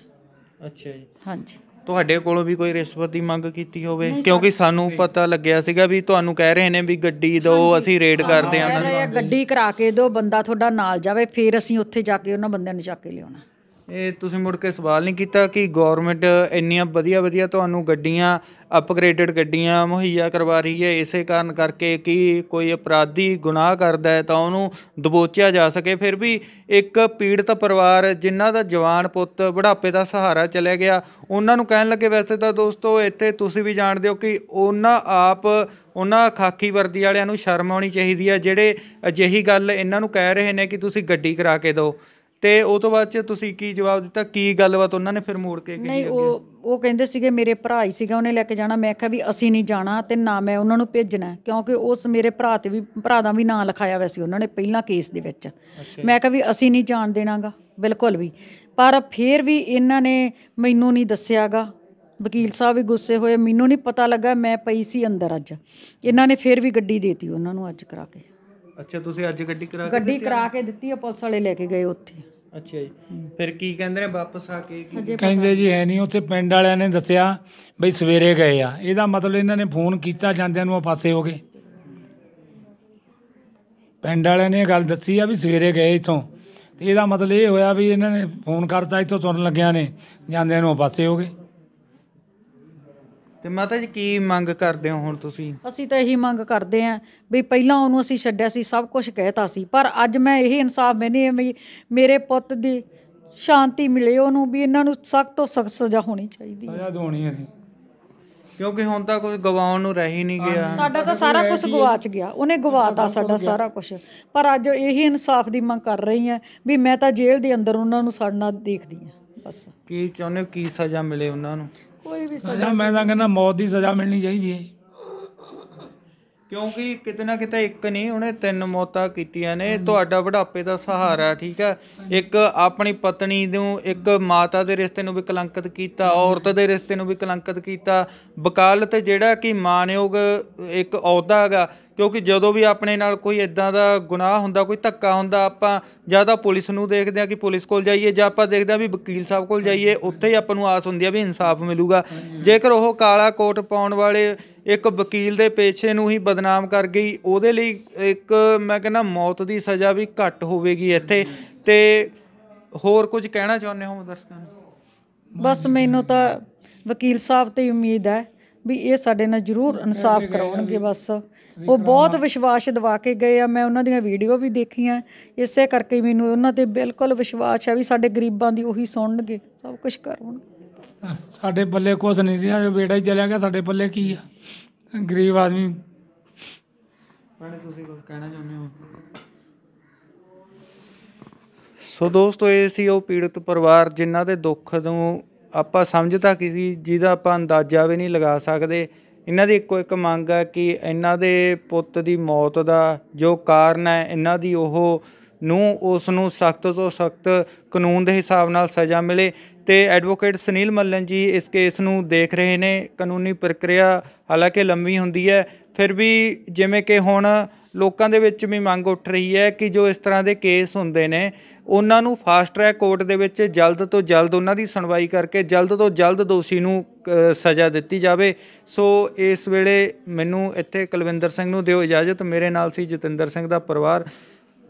ਅੱਛਾ ਜੀ ਹਾਂਜੀ ਤੁਹਾਡੇ ਕੋਲੋਂ ਵੀ ਕੋਈ ਰਿਸ਼ਵਤ ਦੀ ਮੰਗ ਕੀਤੀ ਹੋਵੇ ਕਿਉਂਕਿ ਸਾਨੂੰ ਪਤਾ ਲੱਗਿਆ ਸੀਗਾ ਵੀ ਤੁਹਾਨੂੰ ਕਹਿ ਰਹੇ ਨੇ ਵੀ ਗੱਡੀ ਦਿਓ ਅਸੀਂ ਰੇਡ ਕਰਦੇ ਆ ਉਹਨਾਂ ਨੂੰ ਗੱਡੀ ਕਰਾ ਕੇ ਦਿਓ ਬੰਦਾ ਤੁਹਾਡਾ ਨਾਲ ਜਾਵੇ ਫਿਰ ਅਸੀਂ ਉੱਥੇ ਜਾ ਕੇ ਉਹਨਾਂ ਬੰਦਿਆਂ ਨੂੰ ਚੱਕ ਕੇ ਲਿਆਉਣਾ ਇਹ ਤੁਸੀਂ ਮੁੜ ਕੇ ਸਵਾਲ ਨਹੀਂ ਕੀਤਾ ਕਿ ਗਵਰਨਮੈਂਟ ਇੰਨੀਆਂ ਵਧੀਆ ਵਧੀਆ ਤੁਹਾਨੂੰ ਗੱਡੀਆਂ ਅਪਗ੍ਰੇਡਡ ਗੱਡੀਆਂ ਮੁਹੱਈਆ ਕਰਵਾ ਰਹੀ ਹੈ ਇਸੇ ਕਾਰਨ ਕਰਕੇ ਕਿ ਕੋਈ ਅਪਰਾਧੀ ਗੁਨਾਹ ਕਰਦਾ ਹੈ ਤਾਂ ਉਹਨੂੰ ਦਬੋਚਿਆ ਜਾ ਸਕੇ ਫਿਰ ਵੀ ਇੱਕ ਪੀੜਤ ਪਰਿਵਾਰ ਜਿਨ੍ਹਾਂ ਦਾ ਜਵਾਨ ਪੁੱਤ ਬੁਢਾਪੇ ਦਾ ਸਹਾਰਾ ਚਲੇ ਗਿਆ ਉਹਨਾਂ ਨੂੰ ਕਹਿਣ ਲੱਗੇ ਵੈਸੇ ਤਾਂ ਦੋਸਤੋ ਇੱਥੇ ਤੁਸੀਂ ਵੀ ਜਾਣਦੇ ਹੋ ਕਿ ਉਹਨਾਂ ਆਪ ਉਹਨਾਂ ਖਾਕੀ ਵਰਦੀ ਵਾਲਿਆਂ ਨੂੰ ਸ਼ਰਮ ਆਉਣੀ ਚਾਹੀਦੀ ਹੈ ਜਿਹੜੇ ਅਜਿਹੀ ਗੱਲ ਇਹਨਾਂ ਨੂੰ ਕਹਿ ਰਹੇ ਨੇ ਕਿ ਤੁਸੀਂ ਗੱਡੀ ਕਰਾ ਕੇ ਦਿਓ ਤੇ ਉਹ ਤੋਂ ਬਾਅਦ ਚ ਤੁਸੀਂ ਕੀ ਜਵਾਬ ਦਿੱਤਾ ਕੀ ਗੱਲਬਾਤ ਉਹਨਾਂ ਨੇ ਫਿਰ ਮੋੜ ਕੇ ਕਹੀ ਨਹੀਂ ਉਹ ਉਹ ਕਹਿੰਦੇ ਸੀਗੇ ਮੇਰੇ ਭਰਾ ਹੀ ਸੀਗਾ ਉਹਨੇ ਲੈ ਕੇ ਜਾਣਾ ਮੈਂ ਕਿਹਾ ਵੀ ਅਸੀਂ ਨਹੀਂ ਜਾਣਾ ਤੇ ਨਾ ਮੈਂ ਉਹਨਾਂ ਨੂੰ ਭੇਜਣਾ ਕਿਉਂਕਿ ਉਸ ਮੇਰੇ ਭਰਾ ਤੇ ਵੀ ਭਰਾ ਦਾ ਵੀ ਨਾਂ ਲਿਖਾਇਆ ਸੀ ਉਹਨਾਂ ਨੇ ਪਹਿਲਾਂ ਕੇਸ ਦੇ ਵਿੱਚ ਮੈਂ ਕਿਹਾ ਵੀ ਅਸੀਂ ਨਹੀਂ ਜਾਣ ਦੇਣਾਗਾ ਬਿਲਕੁਲ ਵੀ ਪਰ ਫਿਰ ਵੀ ਇਹਨਾਂ ਨੇ ਮੈਨੂੰ ਨਹੀਂ ਦੱਸਿਆਗਾ ਵਕੀਲ ਸਾਹਿਬ ਵੀ ਗੁੱਸੇ ਹੋਏ ਮੈਨੂੰ ਨਹੀਂ ਪਤਾ ਲੱਗਾ ਮੈਂ ਪਈ ਸੀ ਅੰਦਰ ਅੱਜ ਇਹਨਾਂ ਨੇ ਫਿਰ ਵੀ ਗੱਡੀ ਦੇਤੀ ਉਹਨਾਂ ਨੂੰ ਅੱਜ ਕਰਾ ਕੇ ਅੱਛਾ ਤੁਸੀਂ ਅੱਜ ਗੱਡੀ ਕਰਾ ਕੇ ਗੱਡੀ ਕਰਾ ਕੇ ਦਿੱਤੀ ਆ ਪੁਲਿਸ ਵਾਲੇ ਲੈ ਕੇ ਗਏ ਉੱਥੇ ਅੱਛਾ ਜੀ ਫਿਰ ਕੀ ਕਹਿੰਦੇ ਨੇ ਵਾਪਸ ਆ ਕੇ ਕੀ ਕਹਿੰਦੇ ਜੀ ਹੈ ਨਹੀਂ ਉੱਥੇ ਪਿੰਡ ਵਾਲਿਆਂ ਨੇ ਦੱਸਿਆ ਬਈ ਸਵੇਰੇ ਗਏ ਆ ਇਹਦਾ ਮਤਲਬ ਇਹਨਾਂ ਨੇ ਫੋਨ ਕੀਤਾ ਜਾਂਦਿਆਂ ਨੂੰ ਉਹ ਪਾਸੇ ਹੋ ਗਏ ਪਿੰਡ ਵਾਲਿਆਂ ਨੇ ਇਹ ਗੱਲ ਦੱਸੀ ਆ ਵੀ ਸਵੇਰੇ ਗਏ ਇਥੋਂ ਤੇ ਇਹਦਾ ਮਤਲਬ ਇਹ ਹੋਇਆ ਵੀ ਇਹਨਾਂ ਨੇ ਫੋਨ ਕਰਤਾ ਇਥੋਂ ਤੁਰਨ ਲੱਗਿਆਂ ਨੇ ਜਾਂਦਿਆਂ ਨੂੰ ਉਹ ਪਾਸੇ ਹੋ ਗਏ ਤੇ ਮਾਤਾ ਜੀ ਕੀ ਮੰਗ ਕਰਦੇ ਹੋ ਹੁਣ ਤੁਸੀਂ ਅਸੀਂ ਤਾਂ ਇਹੀ ਮੰਗ ਕਰਦੇ ਆਂ ਵੀ ਪਹਿਲਾਂ ਉਹਨੂੰ ਅਸੀਂ ਛੱਡਿਆ ਸੀ ਸਭ ਕੁਝ ਕਹਿਤਾ ਸੀ ਪਰ ਅੱਜ ਮੈਂ ਇਹ ਇਨਸਾਫ ਮੈਨੇ ਵੀ ਮੇਰੇ ਪੁੱਤ ਦੀ ਸ਼ਾਂਤੀ ਮਿਲੇ ਉਹਨੂੰ ਵੀ ਇਹਨਾਂ ਨੂੰ ਸਖਤ ਤੋਂ ਸਖਤ ਸਜ਼ਾ ਹੋਣੀ ਚਾਹੀਦੀ ਹੈ ਸਜ਼ਾ ਦੋਣੀ ਅਸੀਂ ਕਿਉਂਕਿ ਹੁਣ ਤਾਂ ਕੋਈ ਗਵਾਉਣ ਨੂੰ ਰਹਿ ਹੀ ਨਹੀਂ ਗਿਆ ਸਾਡਾ ਤਾਂ ਸਾਰਾ ਕੁਝ ਗਵਾਚ ਗਿਆ ਉਹਨੇ ਗਵਾਤਾ ਸਾਡਾ ਸਾਰਾ ਕੁਝ ਪਰ ਅੱਜ ਇਹੀ ਇਨਸਾਫ ਦੀ ਮੰਗ ਕਰ ਰਹੀ ਹਾਂ ਵੀ ਮੈਂ ਤਾਂ ਜੇਲ੍ਹ ਦੇ ਅੰਦਰ ਉਹਨਾਂ ਨੂੰ ਸੜਨਾ ਦੇਖਦੀ ਹਾਂ ਬਸ ਕੀ ਚਾਹੁੰਦੇ ਹੋ ਕੀ ਸਜ਼ਾ ਮਿਲੇ ਉਹਨਾਂ ਨੂੰ ਕੋਈ ਵੀ ਸਜ਼ਾ ਮੈਂ ਤਾਂ ਕਹਿੰਦਾ ਮੌਤ ਦੀ ਸਜ਼ਾ ਮਿਲਣੀ ਚਾਹੀਦੀ ਹੈ ਕਿਉਂਕਿ ਕਿਤੇ ਨਾ ਕਿਤੇ ਇੱਕ ਨਹੀਂ ਉਹਨੇ ਤਿੰਨ ਮੌਤਾਂ ਕੀਤੀਆਂ ਨੇ ਤੁਹਾਡਾ ਬੁਢਾਪੇ ਦਾ ਸਹਾਰਾ ਠੀਕ ਹੈ ਇੱਕ ਆਪਣੀ ਪਤਨੀ ਨੂੰ ਇੱਕ ਮਾਤਾ ਦੇ ਰਿਸ਼ਤੇ ਨੂੰ ਵੀ ਕਲੰਕਿਤ ਕੀਤਾ ਔਰਤ ਦੇ ਰਿਸ਼ਤੇ ਨੂੰ ਵੀ ਕਲੰਕਿਤ ਕੀਤਾ ਵਕਾਲਤ ਜਿਹੜਾ ਕਿ ਮਾਨਯੋਗ ਇੱਕ ਅਹੁਦਾ ਹੈਗਾ ਕਿਉਂਕਿ ਜਦੋਂ ਵੀ ਆਪਣੇ ਨਾਲ ਕੋਈ ਇਦਾਂ ਦਾ ਗੁਨਾਹ ਹੁੰਦਾ ਕੋਈ ਧੱਕਾ ਹੁੰਦਾ ਆਪਾਂ ਜਾਂ ਤਾਂ ਪੁਲਿਸ ਨੂੰ ਦੇਖਦੇ ਆ ਕਿ ਪੁਲਿਸ ਕੋਲ ਜਾਈਏ ਜਾਂ ਆਪਾਂ ਦੇਖਦੇ ਆ ਵੀ ਵਕੀਲ ਸਾਹਿਬ ਕੋਲ ਜਾਈਏ ਉੱਥੇ ਹੀ ਆਪਾਂ ਨੂੰ ਆਸ ਹੁੰਦੀ ਆ ਵੀ ਇਨਸਾਫ ਮਿਲੂਗਾ ਜੇਕਰ ਉਹ ਕਾਲਾ ਕੋਟ ਪਾਉਣ ਵਾਲੇ ਇੱਕ ਵਕੀਲ ਦੇ ਪੇਸ਼ੇ ਨੂੰ ਹੀ ਬਦਨਾਮ ਕਰ ਗਈ ਉਹਦੇ ਲਈ ਇੱਕ ਮੈਂ ਕਹਿੰਦਾ ਮੌਤ ਦੀ ਸਜ਼ਾ ਵੀ ਘੱਟ ਹੋਵੇਗੀ ਇੱਥੇ ਤੇ ਹੋਰ ਕੁਝ ਕਹਿਣਾ ਚਾਹੁੰਦੇ ਹੋ ਦਰਸ਼ਕਾਂ ਨੂੰ ਬਸ ਮੈਨੂੰ ਤਾਂ ਵਕੀਲ ਸਾਹਿਬ ਤੇ ਉਮੀਦ ਹੈ ਵੀ ਇਹ ਸਾਡੇ ਨਾਲ ਜ਼ਰੂਰ ਇਨਸਾਫ ਕਰਾਉਣਗੇ ਬਸ ਉਹ ਬਹੁਤ ਵਿਸ਼ਵਾਸ ਦਿਵਾ ਕੇ ਗਏ ਆ ਮੈਂ ਉਹਨਾਂ ਦੀਆਂ ਵੀਡੀਓ ਵੀ ਦੇਖੀਆਂ ਇਸੇ ਕਰਕੇ ਮੈਨੂੰ ਉਹਨਾਂ ਤੇ ਬਿਲਕੁਲ ਵਿਸ਼ਵਾਸ ਆ ਵੀ ਸਾਡੇ ਗਰੀਬਾਂ ਦੀ ਉਹੀ ਸੁਣਨਗੇ ਸਭ ਕੁਝ ਕਰਨਗੇ ਸਾਡੇ ਬੱਲੇ ਕੁਝ ਨਹੀਂ ਰਿਹਾ ਜੋ ਬੇਟਾ ਹੀ ਚਲਿਆ ਗਿਆ ਸਾਡੇ ਬੱਲੇ ਕੀ ਆ ਗਰੀਬ ਆਦਮੀ ਭੈਣੇ ਤੁਸੀਂ ਕੁਝ ਕਹਿਣਾ ਚਾਹੁੰਦੇ ਹੋ ਸੋ ਦੋਸਤੋ ਇਹ ਸੀ ਉਹ ਪੀੜਤ ਪਰਿਵਾਰ ਜਿਨ੍ਹਾਂ ਦੇ ਦੁੱਖ ਨੂੰ ਆਪਾਂ ਸਮਝ ਤਾਂ ਕਿਸੇ ਜਿਹਦਾ ਆਪਾਂ ਅੰਦਾਜ਼ਾ ਵੀ ਨਹੀਂ ਲਗਾ ਸਕਦੇ ਇਹਨਾਂ ਦੀ ਇੱਕੋ ਇੱਕ ਮੰਗ ਹੈ ਕਿ ਇਹਨਾਂ ਦੇ ਪੁੱਤ ਦੀ ਮੌਤ ਦਾ ਜੋ ਕਾਰਨ ਹੈ ਇਹਨਾਂ ਦੀ ਉਹ ਨੂੰ ਉਸ ਨੂੰ ਸਖਤ ਤੋਂ ਸਖਤ ਕਾਨੂੰਨ ਦੇ ਹਿਸਾਬ ਨਾਲ ਸਜ਼ਾ ਮਿਲੇ ਤੇ ਐਡਵੋਕੇਟ ਸੁਨੀਲ ਮੱਲਨ ਜੀ ਇਸ ਕੇਸ ਨੂੰ ਦੇਖ ਰਹੇ ਨੇ ਕਾਨੂੰਨੀ ਪ੍ਰਕਿਰਿਆ ਹਾਲਾਂਕਿ ਲੰਮੀ ਹੁੰਦੀ ਹੈ ਫਿਰ ਵੀ ਜਿਵੇਂ ਕਿ ਹੁਣ ਲੋਕਾਂ ਦੇ ਵਿੱਚ ਵੀ ਮੰਗ ਉੱਠ ਰਹੀ ਹੈ ਕਿ ਜੋ ਇਸ ਤਰ੍ਹਾਂ ਦੇ ਕੇਸ ਹੁੰਦੇ ਨੇ ਉਹਨਾਂ ਨੂੰ ਫਾਸਟ ਟਰੈਕ ਕੋਰਟ ਦੇ ਵਿੱਚ ਜਲਦ ਤੋਂ ਜਲਦ ਉਹਨਾਂ ਦੀ ਸੁਣਵਾਈ ਕਰਕੇ ਜਲਦ ਤੋਂ ਜਲਦ ਦੋਸ਼ੀ ਨੂੰ ਸਜ਼ਾ ਦਿੱਤੀ ਜਾਵੇ ਸੋ ਇਸ ਵੇਲੇ ਮੈਨੂੰ ਇੱਥੇ ਕੁਲਵਿੰਦਰ ਸਿੰਘ ਨੂੰ ਦਿਓ ਇਜਾਜ਼ਤ ਮੇਰੇ ਨਾਲ ਸੀ ਜਤਿੰਦਰ ਸਿੰਘ ਦਾ ਪਰਿਵਾਰ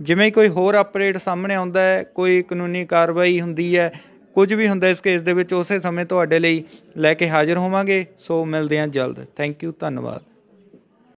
ਜਿਵੇਂ ਕੋਈ ਹੋਰ ਅਪਡੇਟ ਸਾਹਮਣੇ ਆਉਂਦਾ ਹੈ ਕੋਈ ਕਾਨੂੰਨੀ ਕਾਰਵਾਈ ਹੁੰਦੀ ਹੈ ਕੁਝ ਵੀ ਹੁੰਦਾ ਇਸ ਕੇਸ ਦੇ ਵਿੱਚ ਉਸੇ ਸਮੇਂ ਤੁਹਾਡੇ ਲਈ ਲੈ ਕੇ ਹਾਜ਼ਰ ਹੋਵਾਂਗੇ ਸੋ ਮਿਲਦੇ ਹਾਂ ਜਲਦ ਥੈਂਕ ਯੂ ਧੰਨਵਾਦ